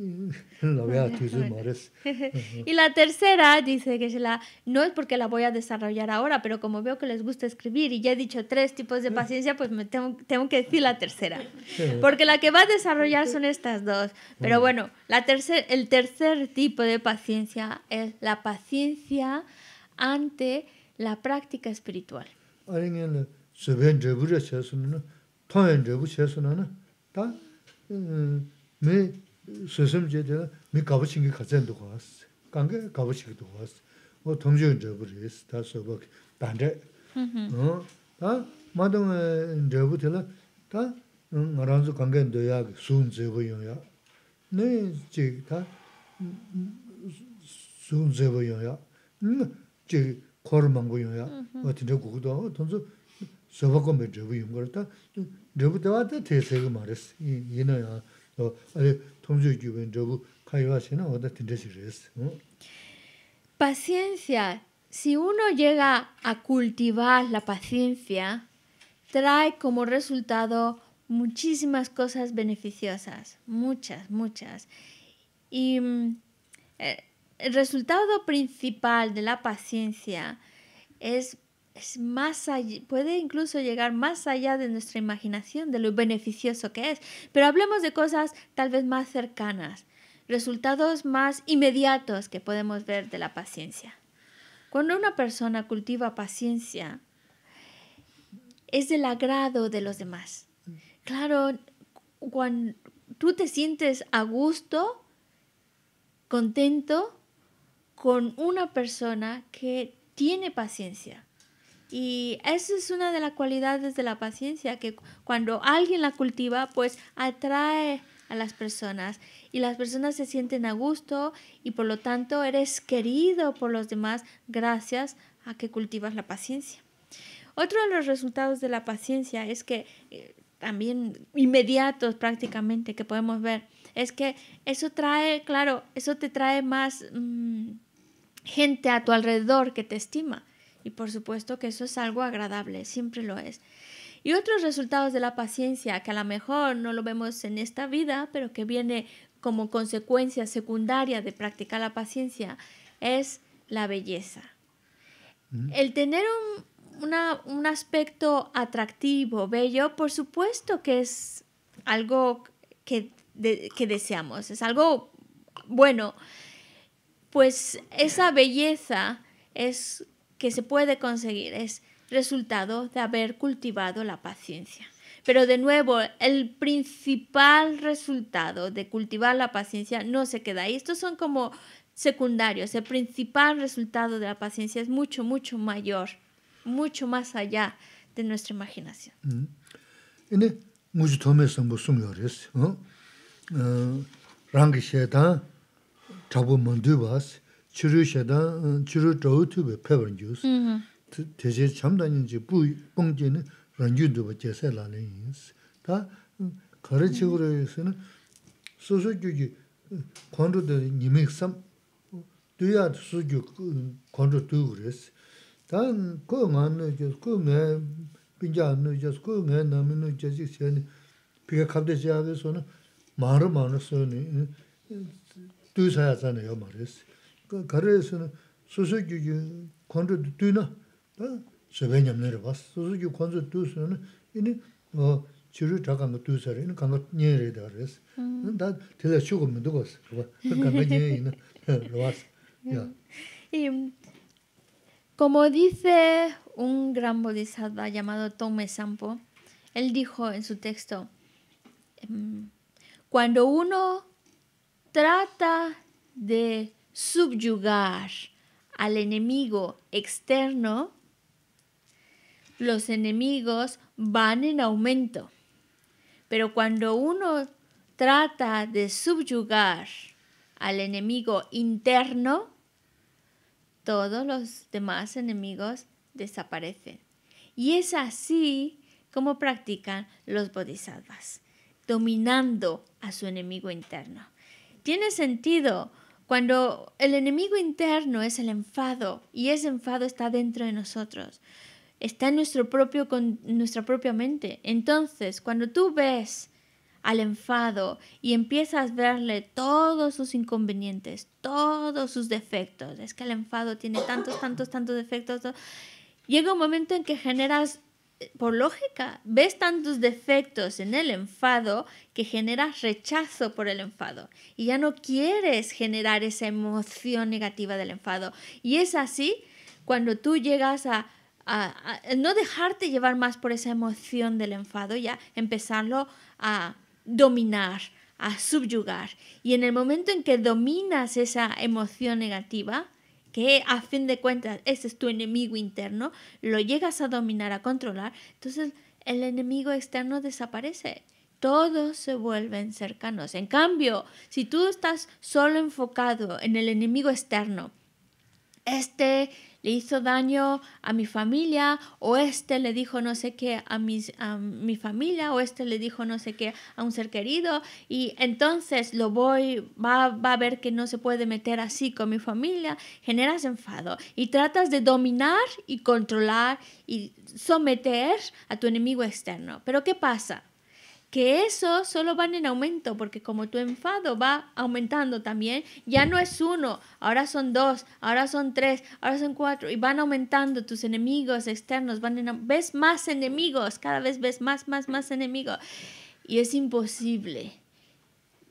B: y
D: la tercera dice que se la, no es porque la voy a desarrollar ahora, pero como veo que les gusta escribir y ya he dicho tres tipos de paciencia, pues me tengo, tengo que decir la tercera. Porque la que va a desarrollar son estas dos. Pero bueno, la el tercer tipo de paciencia es la paciencia ante la práctica espiritual.
B: sēsēm jē tēnā mī kāpacīngi kācēn dō kāsā, kāngi kāpacīngi dō kāsā, wā tōngchōng dēbū rēs, tā sōba dāndē. Tā mā tōng dēbū tēlā, tā ngā rānsu kāngi dō yā, sūn dēbū yō yā, nē jē tā sūn dēbū yō yā,
D: paciencia si uno llega a cultivar la paciencia trae como resultado muchísimas cosas beneficiosas muchas muchas y eh, el resultado principal de la paciencia es es más puede incluso llegar más allá de nuestra imaginación, de lo beneficioso que es. Pero hablemos de cosas tal vez más cercanas, resultados más inmediatos que podemos ver de la paciencia. Cuando una persona cultiva paciencia, es del agrado de los demás. Claro, cuando tú te sientes a gusto, contento con una persona que tiene paciencia, y esa es una de las cualidades de la paciencia, que cuando alguien la cultiva, pues atrae a las personas y las personas se sienten a gusto y por lo tanto eres querido por los demás gracias a que cultivas la paciencia. Otro de los resultados de la paciencia es que eh, también inmediatos prácticamente que podemos ver, es que eso trae, claro, eso te trae más mm, gente a tu alrededor que te estima. Y por supuesto que eso es algo agradable, siempre lo es. Y otros resultados de la paciencia, que a lo mejor no lo vemos en esta vida, pero que viene como consecuencia secundaria de practicar la paciencia, es la belleza. Mm. El tener un, aspecto atractivo, bello, por supuesto que es algo que, que deseamos, es algo bueno. Pues esa belleza es que se puede conseguir es resultado de haber cultivado la paciencia. Pero de nuevo, el principal resultado de cultivar la paciencia no se queda ahí. Estos son como secundarios. El principal resultado de la paciencia es mucho, mucho mayor, mucho más allá de nuestra imaginación.
B: chiru shada, chiru chawu tuwe pepan juus. Mm-hmm. Teze chamdanyanchi bu bongje ne rangyu dhubwa jese lalay yins. Ta kare chigura yose ne susu 비가 kondru dhe nimik sam, duya susu gyugi
D: como dice un gran bodhisattva llamado Tome Sampo, él dijo en su texto, em, cuando uno trata de subyugar al enemigo externo, los enemigos van en aumento. Pero cuando uno trata de subyugar al enemigo interno, todos los demás enemigos desaparecen. Y es así como practican los bodhisattvas, dominando a su enemigo interno. Tiene sentido cuando el enemigo interno es el enfado y ese enfado está dentro de nosotros, está en nuestro propio, con nuestra propia mente. Entonces, cuando tú ves al enfado y empiezas a verle todos sus inconvenientes, todos sus defectos, es que el enfado tiene tantos, tantos, tantos defectos, llega un momento en que generas por lógica, ves tantos defectos en el enfado que generas rechazo por el enfado y ya no quieres generar esa emoción negativa del enfado. Y es así cuando tú llegas a, no dejarte llevar más por esa emoción del enfado, ya empezarlo a dominar, a subyugar. Y en el momento en que dominas esa emoción negativa, que a fin de cuentas ese es tu enemigo interno, lo llegas a dominar, a controlar, entonces el enemigo externo desaparece. Todos se vuelven cercanos. En cambio, si tú estás solo enfocado en el enemigo externo, este le hizo daño a mi familia, o este le dijo no sé qué a, a mi familia, o este le dijo no sé qué a un ser querido, y entonces lo voy, va, va a ver que no se puede meter así con mi familia, generas enfado y tratas de dominar y controlar y someter a tu enemigo externo. Pero ¿qué pasa? que eso solo van en aumento, porque como tu enfado va aumentando también, ya no es uno, ahora son dos, ahora son tres, ahora son cuatro, y van aumentando tus enemigos externos, van en, ves más enemigos, cada vez ves más, más, más enemigos. Y es imposible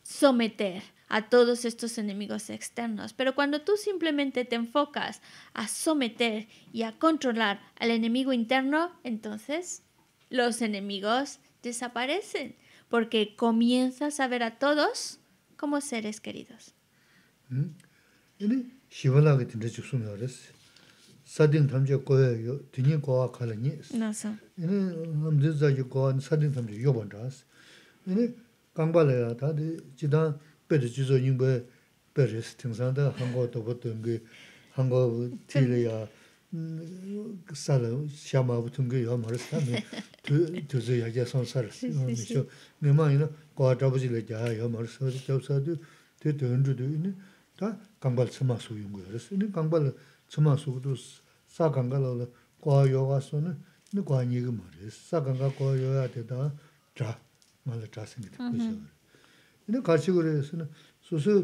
D: someter a todos estos enemigos externos. Pero cuando tú simplemente te enfocas a someter y a controlar al enemigo interno, entonces los enemigos desaparecen porque comienzas a ver a todos como seres queridos.
B: sāla xia māpa tūngi yuwa māra sā mē tūzu ya jia sāng sāla sā mē shio mē māngi na kua dhābuji la jia yuwa māra sā dhī kiaw sā dhī tē tēn dhū dhī nē tā kāngbāla tsumā sū yungu yuwa rā sā nē sū sā wala kua kua sā māla ngi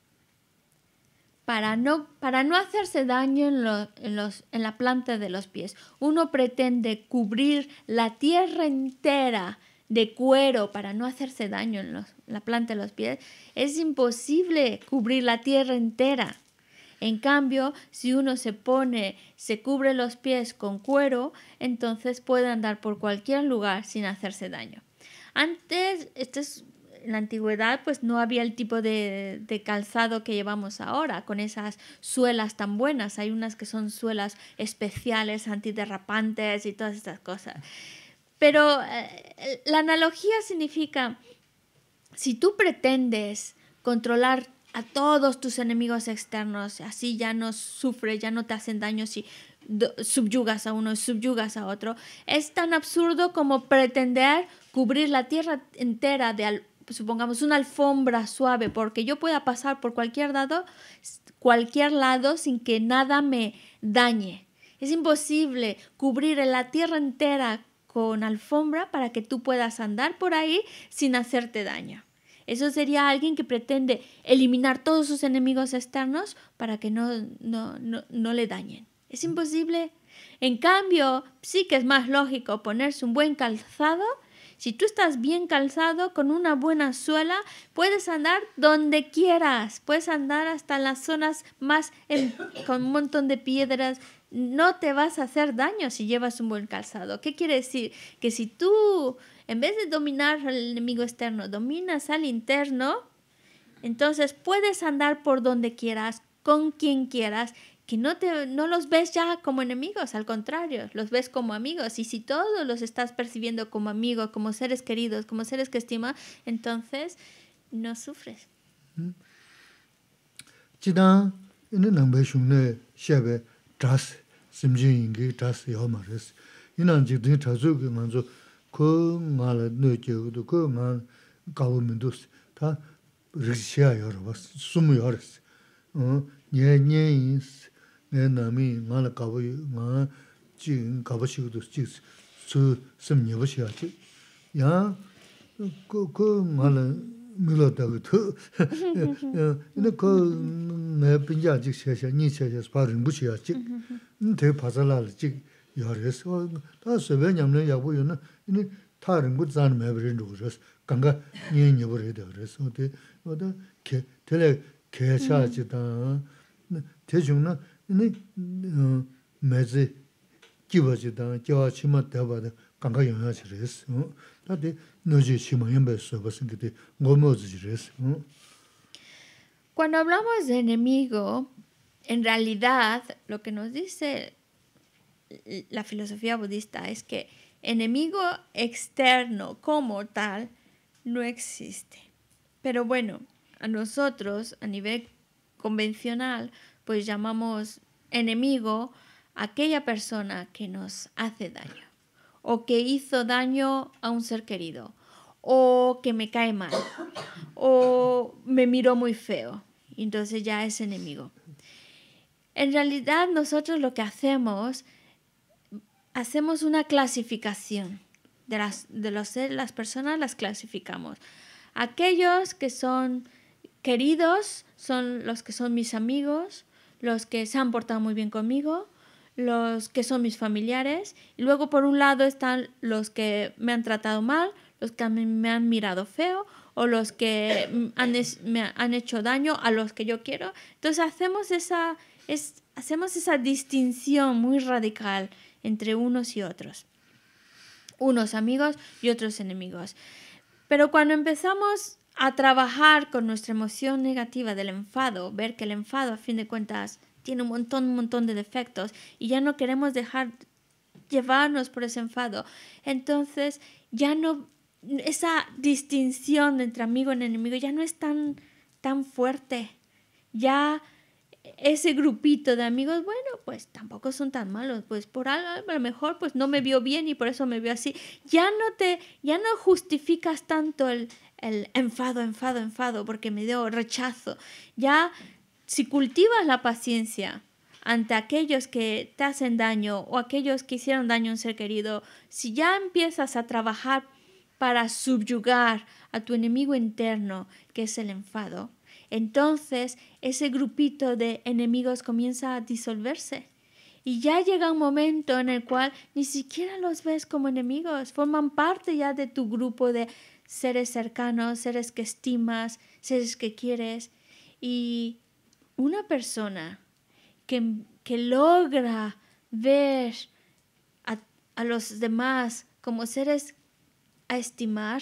D: para no, para no hacerse daño en, los, en la planta de los pies. Uno pretende cubrir la tierra entera de cuero para no hacerse daño en la planta de los pies, es imposible cubrir la tierra entera. En cambio, si uno se pone, se cubre los pies con cuero, entonces puede andar por cualquier lugar sin hacerse daño. Antes, este es en la antigüedad pues no había el tipo de, calzado que llevamos ahora, con esas suelas tan buenas. Hay unas que son suelas especiales, antiderrapantes y todas estas cosas. Pero eh, la analogía significa, si tú pretendes controlar a todos tus enemigos externos, así ya no sufres, ya no te hacen daño si subyugas a uno, subyugas a otro, es tan absurdo como pretender cubrir la tierra entera de supongamos una alfombra suave, porque yo pueda pasar por cualquier lado, cualquier lado sin que nada me dañe. Es imposible cubrir la tierra entera con alfombra para que tú puedas andar por ahí sin hacerte daño. Eso sería alguien que pretende eliminar todos sus enemigos externos para que no le dañen. Es imposible. En cambio, sí que es más lógico ponerse un buen calzado si tú estás bien calzado, con una buena suela, puedes andar donde quieras, puedes andar hasta las zonas más con un montón de piedras. No te vas a hacer daño si llevas un buen calzado. ¿Qué quiere decir? Que si tú, en vez de dominar al enemigo externo, dominas al interno, entonces puedes andar por donde quieras, con quien quieras no, te, no los ves ya como enemigos, al contrario, los ves como amigos. Y si todos los estás percibiendo como amigos, como seres queridos, como seres que estima, entonces no sufres.
B: 내 남이 말 가보 나 지금 가보 시고도 지 숨이 버셔야지 야그그 말은 밀었다고 더 근데 그내 빈지 아직 셔셔 니 셔셔 바른 붙여야지 근데 바살할 즉 열에서 다 세배냠는 야보요는 이니 다른 것 자는 매버린 그래서 간가 니니 버려야 돼 그래서 어디 어디 개 대래 개차지다 대중은 Cuando
D: hablamos de enemigo, en realidad lo que nos dice la filosofía budista es que enemigo externo como tal no existe. Pero bueno, a nosotros a nivel convencional pues llamamos enemigo aquella persona que nos hace daño o que hizo daño a un ser querido o que me cae mal o me miró muy feo. Entonces ya es enemigo. En realidad nosotros lo que hacemos, hacemos una clasificación. De, las, las personas las clasificamos. Aquellos que son queridos son los que son mis amigos, los que se han portado muy bien conmigo, los que son mis familiares, y luego por un lado están los que me han tratado mal, los que me han mirado feo o los que han me han hecho daño a los que yo quiero. Entonces hacemos esa, hacemos esa distinción muy radical entre unos y otros. Unos amigos y otros enemigos. Pero cuando empezamos a trabajar con nuestra emoción negativa del enfado, ver que el enfado a fin de cuentas tiene un montón, un montón de defectos y ya no queremos dejar llevarnos por ese enfado. Entonces ya no, esa distinción entre amigo y enemigo ya no es tan, tan fuerte. Ya ese grupito de amigos, bueno, pues tampoco son tan malos, pues por algo a lo mejor pues no me vio bien y por eso me vio así. Ya no te, ya no justificas tanto el, el enfado, enfado, enfado, porque me dio rechazo. Ya, si cultivas la paciencia ante aquellos que te hacen daño o aquellos que hicieron daño a un ser querido, si ya empiezas a trabajar para subyugar a tu enemigo interno, que es el enfado, entonces ese grupito de enemigos comienza a disolverse. Y ya llega un momento en el cual ni siquiera los ves como enemigos, forman parte ya de tu grupo de seres cercanos, seres que estimas, seres que quieres. Y una persona que, logra ver a, los demás como seres a estimar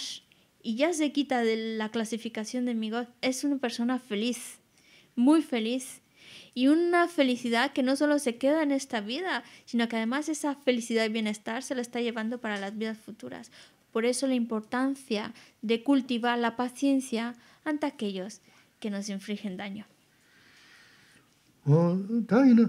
D: y ya se quita de la clasificación de amigos, es una persona feliz, muy feliz. Y una felicidad que no solo se queda en esta vida, sino que además esa felicidad y bienestar se la está llevando para las vidas futuras. Por eso la importancia de cultivar la paciencia ante aquellos que nos infligen daño.
B: Gisela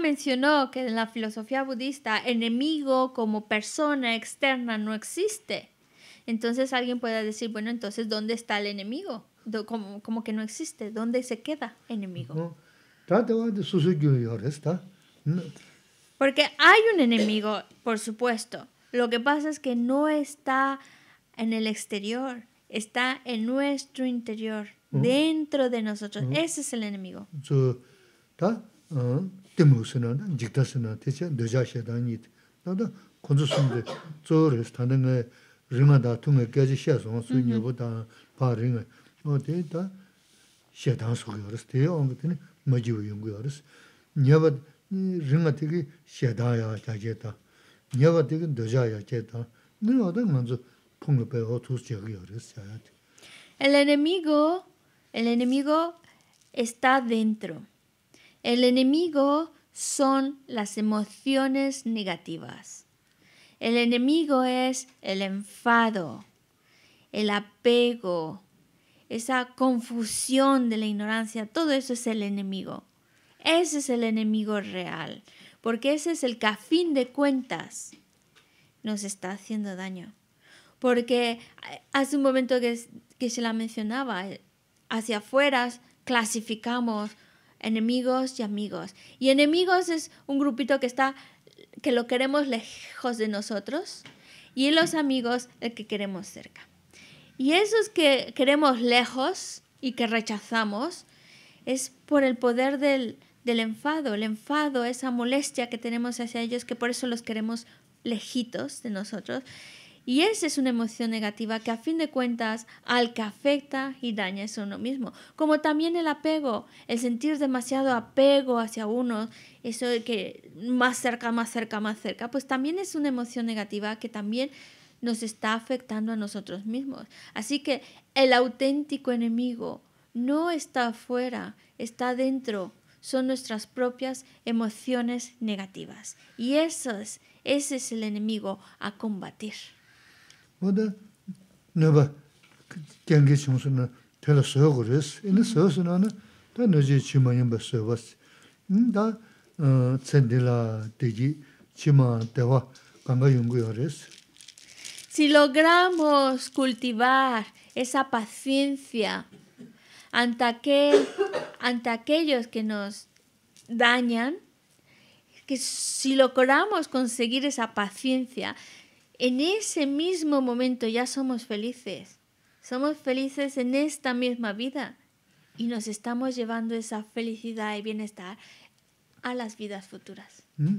D: mencionó que en la filosofía budista enemigo como persona externa no existe. Entonces alguien puede decir, bueno, entonces ¿dónde está el enemigo? como, como, que no existe. ¿Dónde se queda enemigo? Porque hay un enemigo, por supuesto. Lo que pasa es que no está en el exterior, está en nuestro interior, dentro de nosotros. Ese es el enemigo el enemigo está dentro. El enemigo son las emociones negativas. El enemigo es el enfado, el apego, esa confusión de la ignorancia, todo eso es el enemigo. Ese es el enemigo real, porque ese es el que a fin de cuentas nos está haciendo daño. Porque eh, hace un momento que, que se la mencionaba, eh, hacia afuera clasificamos enemigos y amigos. Y enemigos es un grupito que está que lo queremos lejos de nosotros y los amigos el que queremos cerca. Y esos que queremos lejos y que rechazamos es por el poder del, del enfado. El enfado, esa molestia que tenemos hacia ellos, que por eso los queremos lejitos de nosotros. Y esa es una emoción negativa que a fin de cuentas al que afecta y daña es uno mismo. Como también el apego, el sentir demasiado apego hacia uno, eso de que más cerca, más cerca, más cerca, pues también es una emoción negativa que también nos está afectando a nosotros mismos. Así que el auténtico enemigo no está afuera, está dentro. Son nuestras propias emociones negativas. Y eso ese es el enemigo a combatir. Si logramos cultivar esa paciencia ante, aquellos que nos dañan, que si logramos conseguir esa paciencia, en ese mismo momento ya somos felices. Somos felices en esta misma vida y nos estamos llevando esa felicidad y bienestar a las vidas futuras. Mm.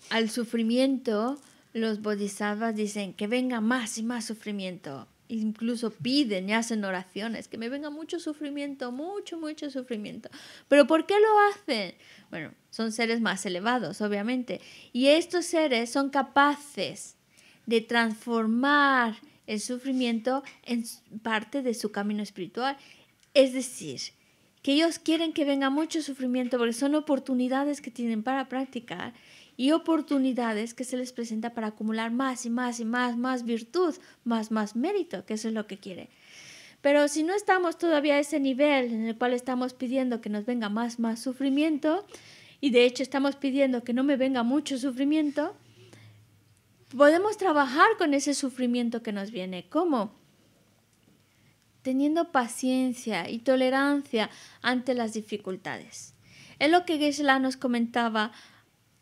D: al sufrimiento, los bodhisattvas dicen que venga más y más sufrimiento. Incluso piden y hacen oraciones, que me venga mucho sufrimiento, mucho, mucho sufrimiento. ¿Pero por qué lo hacen? Bueno, son seres más elevados, obviamente. Y estos seres son capaces de transformar el sufrimiento en parte de su camino espiritual. Es decir, que ellos quieren que venga mucho sufrimiento porque son oportunidades que tienen para practicar y oportunidades que se les presenta para acumular más y más y más, más virtud, más, más mérito, que eso es lo que quiere. Pero si no estamos todavía a ese nivel en el cual estamos pidiendo que nos venga más, más sufrimiento, y de hecho estamos pidiendo que no me venga mucho sufrimiento, podemos trabajar con ese sufrimiento que nos viene. ¿Cómo? Teniendo paciencia y tolerancia ante las dificultades. Es lo que Gisela nos comentaba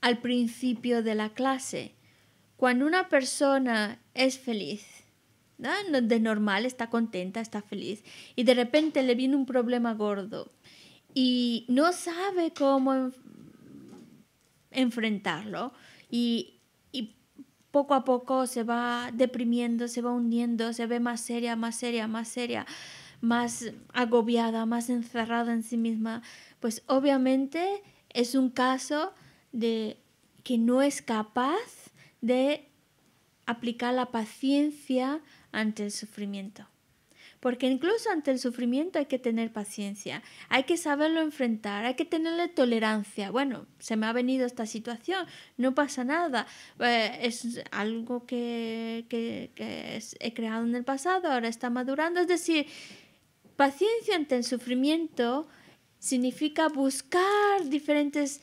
D: al principio de la clase. Cuando una persona es feliz, de normal está contenta, está feliz, y de repente le viene un problema gordo y no sabe cómo enfrentarlo y, y poco a poco se va deprimiendo, se va hundiendo, se ve más seria, más seria, más seria, más agobiada, más encerrada en sí misma, pues obviamente es un caso de que no es capaz de aplicar la paciencia ante el sufrimiento. Porque incluso ante el sufrimiento hay que tener paciencia, hay que saberlo enfrentar, hay que tenerle tolerancia. Bueno, se me ha venido esta situación, no pasa nada. Eh, es algo que, he creado en el pasado, ahora está madurando. Es decir, paciencia ante el sufrimiento significa buscar diferentes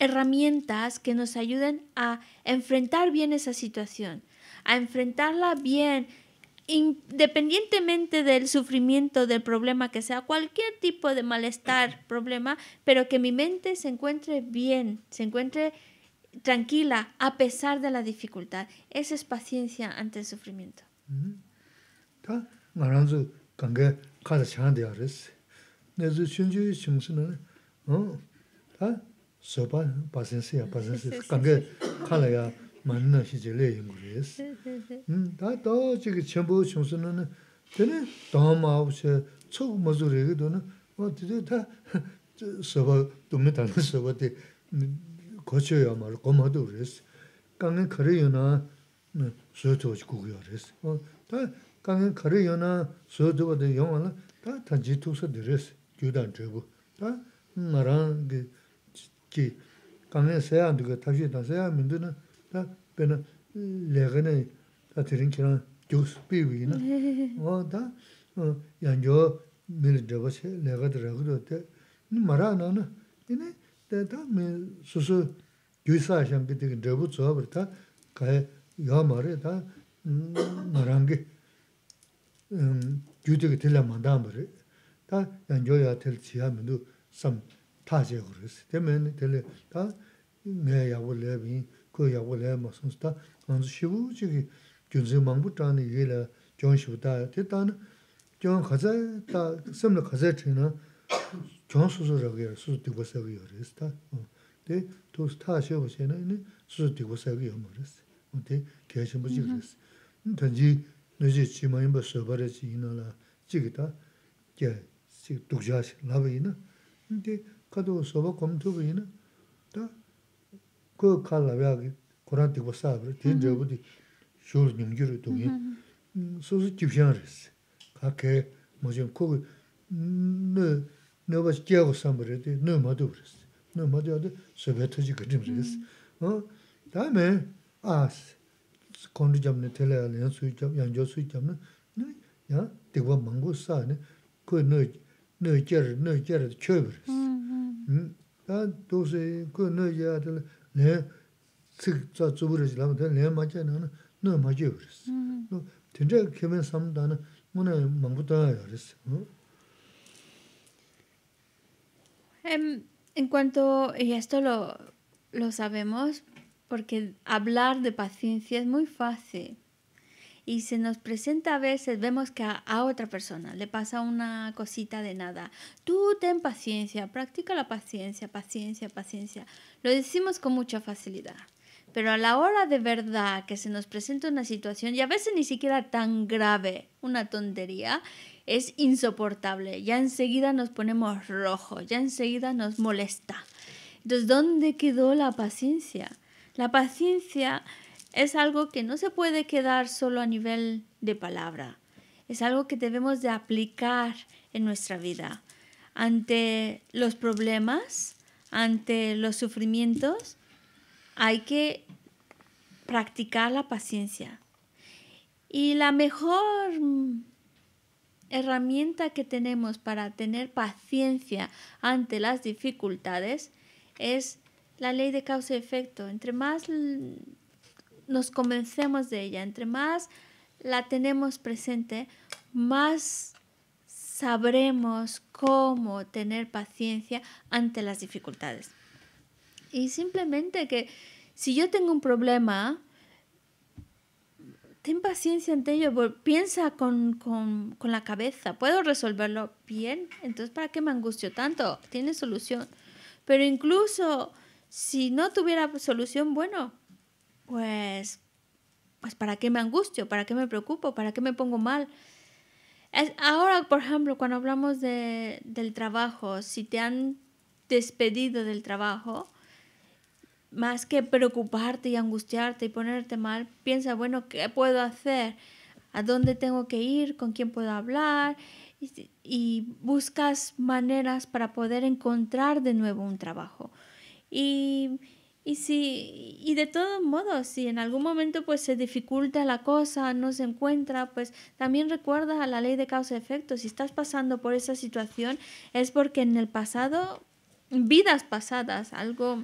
D: herramientas que nos ayuden a enfrentar bien esa situación, a enfrentarla bien, independientemente del sufrimiento, del problema que sea, cualquier tipo de malestar, problema, pero que mi mente se encuentre bien, se encuentre tranquila a pesar de la dificultad. Esa es paciencia ante el sufrimiento.
B: sopa pasensiya pasensiya kange khalaya manna hijilei yungu resi. Taa toa jige chenpo chungsuno na teni tawa maa ushe chuk mazu reki do na o didi taa sopa, tumi tani sopa di ghocho ya malo gomadu resi. Kange kare yunaa soya chowaji kuku ya resi. ki kāngi sāyā ndukā tāshī tā sāyā miṇḍu nā pē nā lēgā nā yi tā tērīng ki rāng jūg sūpī wī nā. O nā yāñ yō mi rī draba sī, lēgā tā rā ghi rō, nā mara nā nā. I nā tā sūsū gyū bari, gyū yā 타제 그러스 때문에 들레 다 내야고 레빈 그 야고 레 무슨스다 먼저 쉬고 정 가자다 섬을 가자트는 정수수라고 해요 수수 두고 네 도스 타셔 보시는 수수 근데 단지 너지 지만이 벌써 버렸지 이나라 지기다 지금 독자 나베이나 근데 kato xo soba komntubi ina, taa, koo kalla vyaagi, koran tikwa saabri, tindrabu di, shuru nyung jiru dungi, susu jibxana risi, 네 kee, mochim, kukui, nö, nö 아 kyaagosan bari, nö madu bari, nö madu wadu sobay tochi gati 네 risi. Daime, aas, skondu jamne, telayali, jan sui jamne, jan jo sui jamne, saa, Em,
D: en cuanto, y esto lo, lo sabemos, porque hablar de paciencia es muy fácil, y se nos presenta a veces, vemos que a, otra persona le pasa una cosita de nada. Tú ten paciencia, practica la paciencia, paciencia, paciencia. Lo decimos con mucha facilidad. Pero a la hora de verdad que se nos presenta una situación, y a veces ni siquiera tan grave, una tontería, es insoportable. Ya enseguida nos ponemos rojos, ya enseguida nos molesta. Entonces, ¿dónde quedó la paciencia? La paciencia es algo que no se puede quedar solo a nivel de palabra. Es algo que debemos de aplicar en nuestra vida. Ante los problemas, ante los sufrimientos, hay que practicar la paciencia. Y la mejor herramienta que tenemos para tener paciencia ante las dificultades es la ley de causa y efecto. Entre más nos convencemos de ella, entre más la tenemos presente, más sabremos cómo tener paciencia ante las dificultades. Y simplemente que si yo tengo un problema, ten paciencia ante ello, piensa con, la cabeza, ¿puedo resolverlo bien? Entonces, ¿para qué me angustio tanto? Tiene solución. Pero incluso si no tuviera solución, bueno, pues, pues ¿para qué me angustio? ¿Para qué me preocupo? ¿Para qué me pongo mal? Es, ahora, por ejemplo, cuando hablamos del trabajo, si te han despedido del trabajo, más que preocuparte y angustiarte y ponerte mal, piensa, bueno, ¿qué puedo hacer? ¿A dónde tengo que ir? ¿Con quién puedo hablar? Y, y buscas maneras para poder encontrar de nuevo un trabajo. Y y si, y de todos modos, si en algún momento pues se dificulta la cosa, no se encuentra, pues también recuerda a la ley de causa y efecto. Si estás pasando por esa situación es porque en el pasado, vidas pasadas, algo,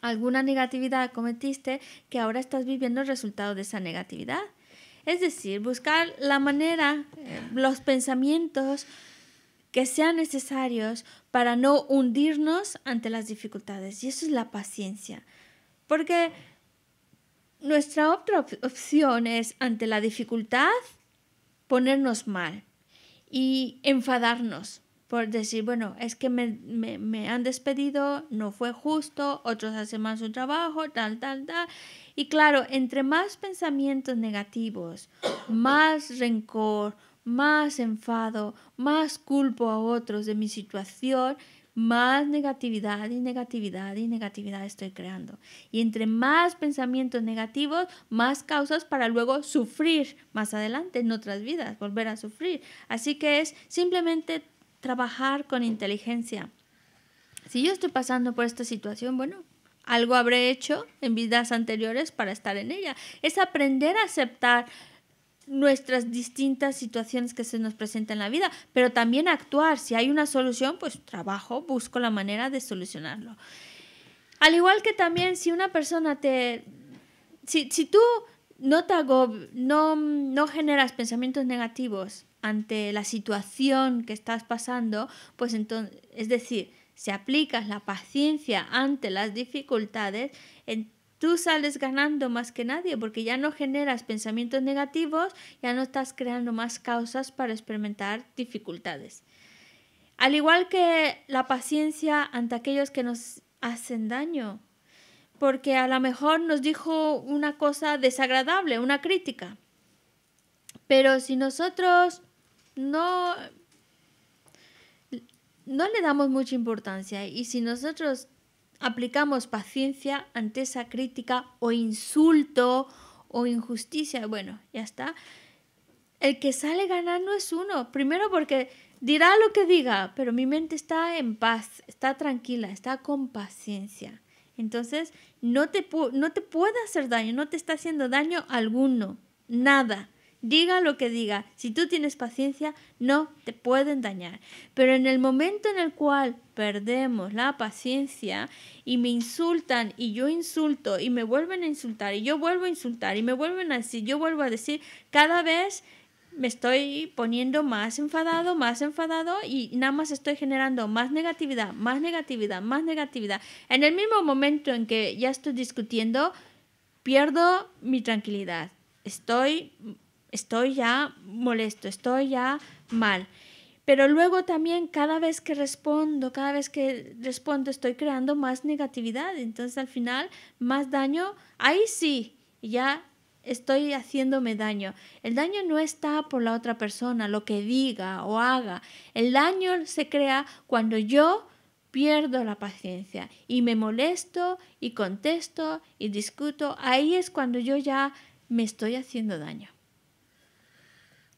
D: alguna negatividad cometiste que ahora estás viviendo el resultado de esa negatividad. Es decir, buscar la manera, eh, los pensamientos, que sean necesarios para no hundirnos ante las dificultades. Y eso es la paciencia. Porque nuestra otra opción es ante la dificultad ponernos mal y enfadarnos por decir, bueno, es que me, me, han despedido, no fue justo, otros hacen más su trabajo, tal, tal, tal. Y claro, entre más pensamientos negativos, más rencor, más enfado, más culpo a otros de mi situación, más negatividad y negatividad y negatividad estoy creando. Y entre más pensamientos negativos, más causas para luego sufrir más adelante en otras vidas, volver a sufrir. Así que es simplemente trabajar con inteligencia. Si yo estoy pasando por esta situación, bueno, algo habré hecho en vidas anteriores para estar en ella. Es aprender a aceptar nuestras distintas situaciones que se nos presentan en la vida, pero también actuar. Si hay una solución, pues trabajo, busco la manera de solucionarlo. Al igual que también si una persona te... Si, tú no te no, no generas pensamientos negativos ante la situación que estás pasando, pues entonces, es decir, si aplicas la paciencia ante las dificultades, entonces tú sales ganando más que nadie porque ya no generas pensamientos negativos, ya no estás creando más causas para experimentar dificultades. Al igual que la paciencia ante aquellos que nos hacen daño, porque a lo mejor nos dijo una cosa desagradable, una crítica. Pero si nosotros no no le damos mucha importancia y si nosotros aplicamos paciencia ante esa crítica o insulto o injusticia. Bueno, ya está. El que sale ganando es uno. Primero porque dirá lo que diga, pero mi mente está en paz, está tranquila, está con paciencia. Entonces, no te, no te puede hacer daño, no te está haciendo daño alguno, nada. Diga lo que diga, si tú tienes paciencia, no te pueden dañar. Pero en el momento en el cual perdemos la paciencia y me insultan y yo insulto y me vuelven a insultar y yo vuelvo a insultar y me vuelven a decir, yo vuelvo a decir, cada vez me estoy poniendo más enfadado, más enfadado y nada más estoy generando más negatividad, más negatividad, más negatividad. En el mismo momento en que ya estoy discutiendo, pierdo mi tranquilidad. Estoy estoy ya molesto, estoy ya mal. Pero luego también cada vez que respondo, cada vez que respondo estoy creando más negatividad. Entonces al final más daño, ahí sí, ya estoy haciéndome daño. El daño no está por la otra persona, lo que diga o haga. El daño se crea cuando yo pierdo la paciencia y me molesto y contesto y discuto. Ahí es cuando yo ya me estoy haciendo daño.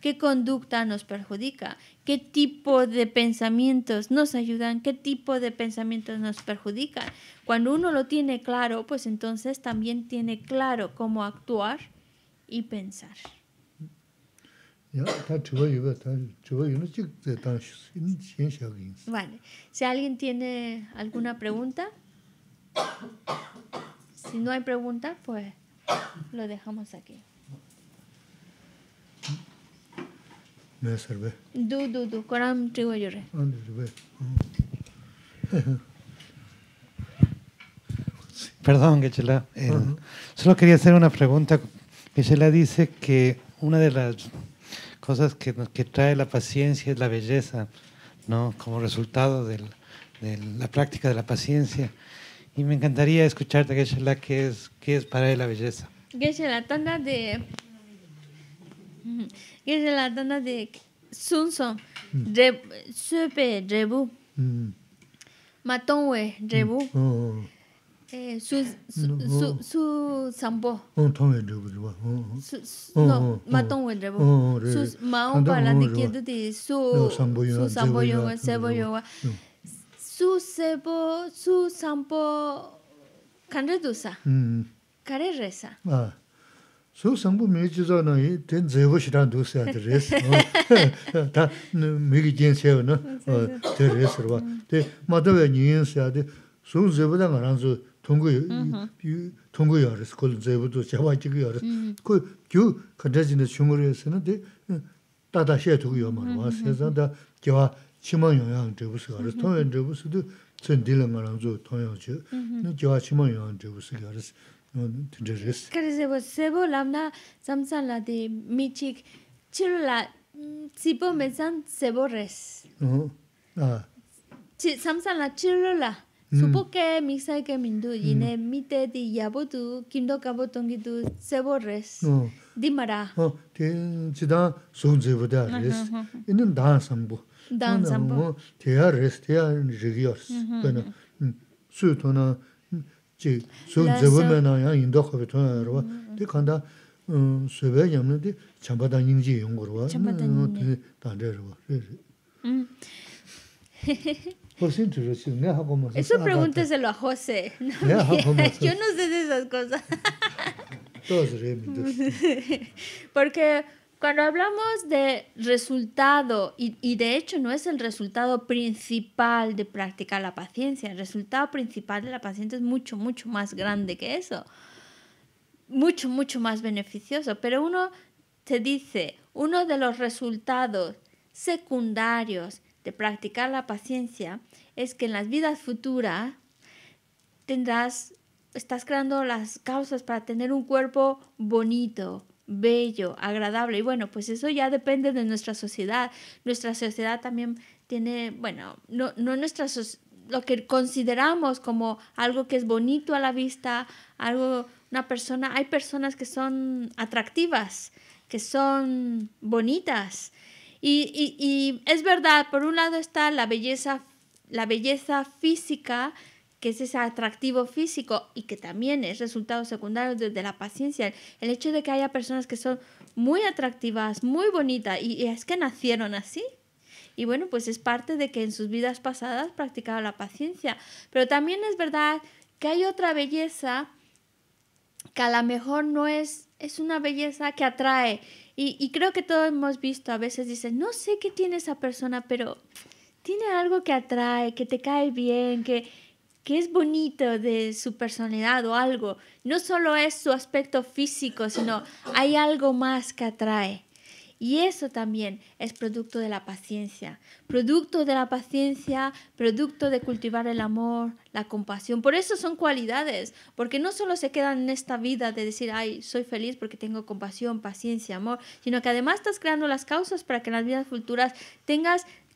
D: qué conducta nos perjudica, qué tipo de pensamientos nos ayudan, qué tipo de pensamientos nos perjudican. Cuando uno lo tiene claro, pues entonces también tiene claro cómo actuar y pensar. Vale, si alguien tiene alguna pregunta, si no hay pregunta, pues lo dejamos aquí.
B: Perdón, Gechela. Eh, Solo quería hacer una pregunta. Gechela dice que una de las cosas que, que trae la paciencia es la belleza, ¿no? Como resultado de la práctica de la paciencia. Y me encantaría escucharte, Gechela, qué es, qué es para él la belleza.
D: Geshe-la, tanda de yesela da na dek sun sun re sepe rebu matonwe rebu su su su sambo
B: tonwe rebu su no matonwe rebu
D: su maun pala de kiendo de su su sambo yuwa, sebo yuwa. su sebo su sambo kanre du sa kare reza
B: Sō sāngbō mē jī zō nō yī tēn dzēbō shirān dō sā tē rēs. Tā mē kī jīn sē wā nō tē rēs rō wā. Tē mā tā wā nī yīn sā tē sō dzēbō tā ngā rā nzō tōnggō yō rēs,
D: Karisebo, sebo lamna samsan la di mi chik chilo la tsipo me san sebo res. Samsan la chilo supo ke miksay ke mindu ine mi te di yabo tu kindo kabo tongi tu sebo res. Di mara.
B: Chidan sok zebo da res. Inan dan sambo. Dan sambo. Teya res, teya rigi ors. Suyo tona... chik Eso pregúnteselo
D: a José. Yo no sé de esas cosas. Porque cuando hablamos de resultado, y, y, de hecho no es el resultado principal de practicar la paciencia, el resultado principal de la paciencia es mucho, mucho más grande que eso, mucho, mucho más beneficioso, pero uno te dice, uno de los resultados secundarios de practicar la paciencia es que en las vidas futuras tendrás, estás creando las causas para tener un cuerpo bonito, bello, agradable. Y bueno, pues eso ya depende de nuestra sociedad. Nuestra sociedad también tiene, bueno, no, no nuestra lo que consideramos como algo que es bonito a la vista, algo, una persona, hay personas que son atractivas, que son bonitas. Y, y es verdad, por un lado está la belleza, la belleza física, que es ese atractivo físico y que también es resultado secundario de, la paciencia, el hecho de que haya personas que son muy atractivas, muy bonitas y, es que nacieron así. Y bueno, pues es parte de que en sus vidas pasadas practicaba la paciencia. Pero también es verdad que hay otra belleza que a lo mejor no es, es una belleza que atrae. Y, y creo que todos hemos visto, a veces dices, no sé qué tiene esa persona, pero tiene algo que atrae, que te cae bien, que, que es bonito de su personalidad o algo. No solo es su aspecto físico, sino hay algo más que atrae. Y eso también es producto de la paciencia, producto de la paciencia, producto de cultivar el amor, la compasión. Por eso son cualidades, porque no solo se quedan en esta vida de decir, ay, soy feliz porque tengo compasión, paciencia, amor, sino que además estás creando las causas para que en las vidas futuras tengas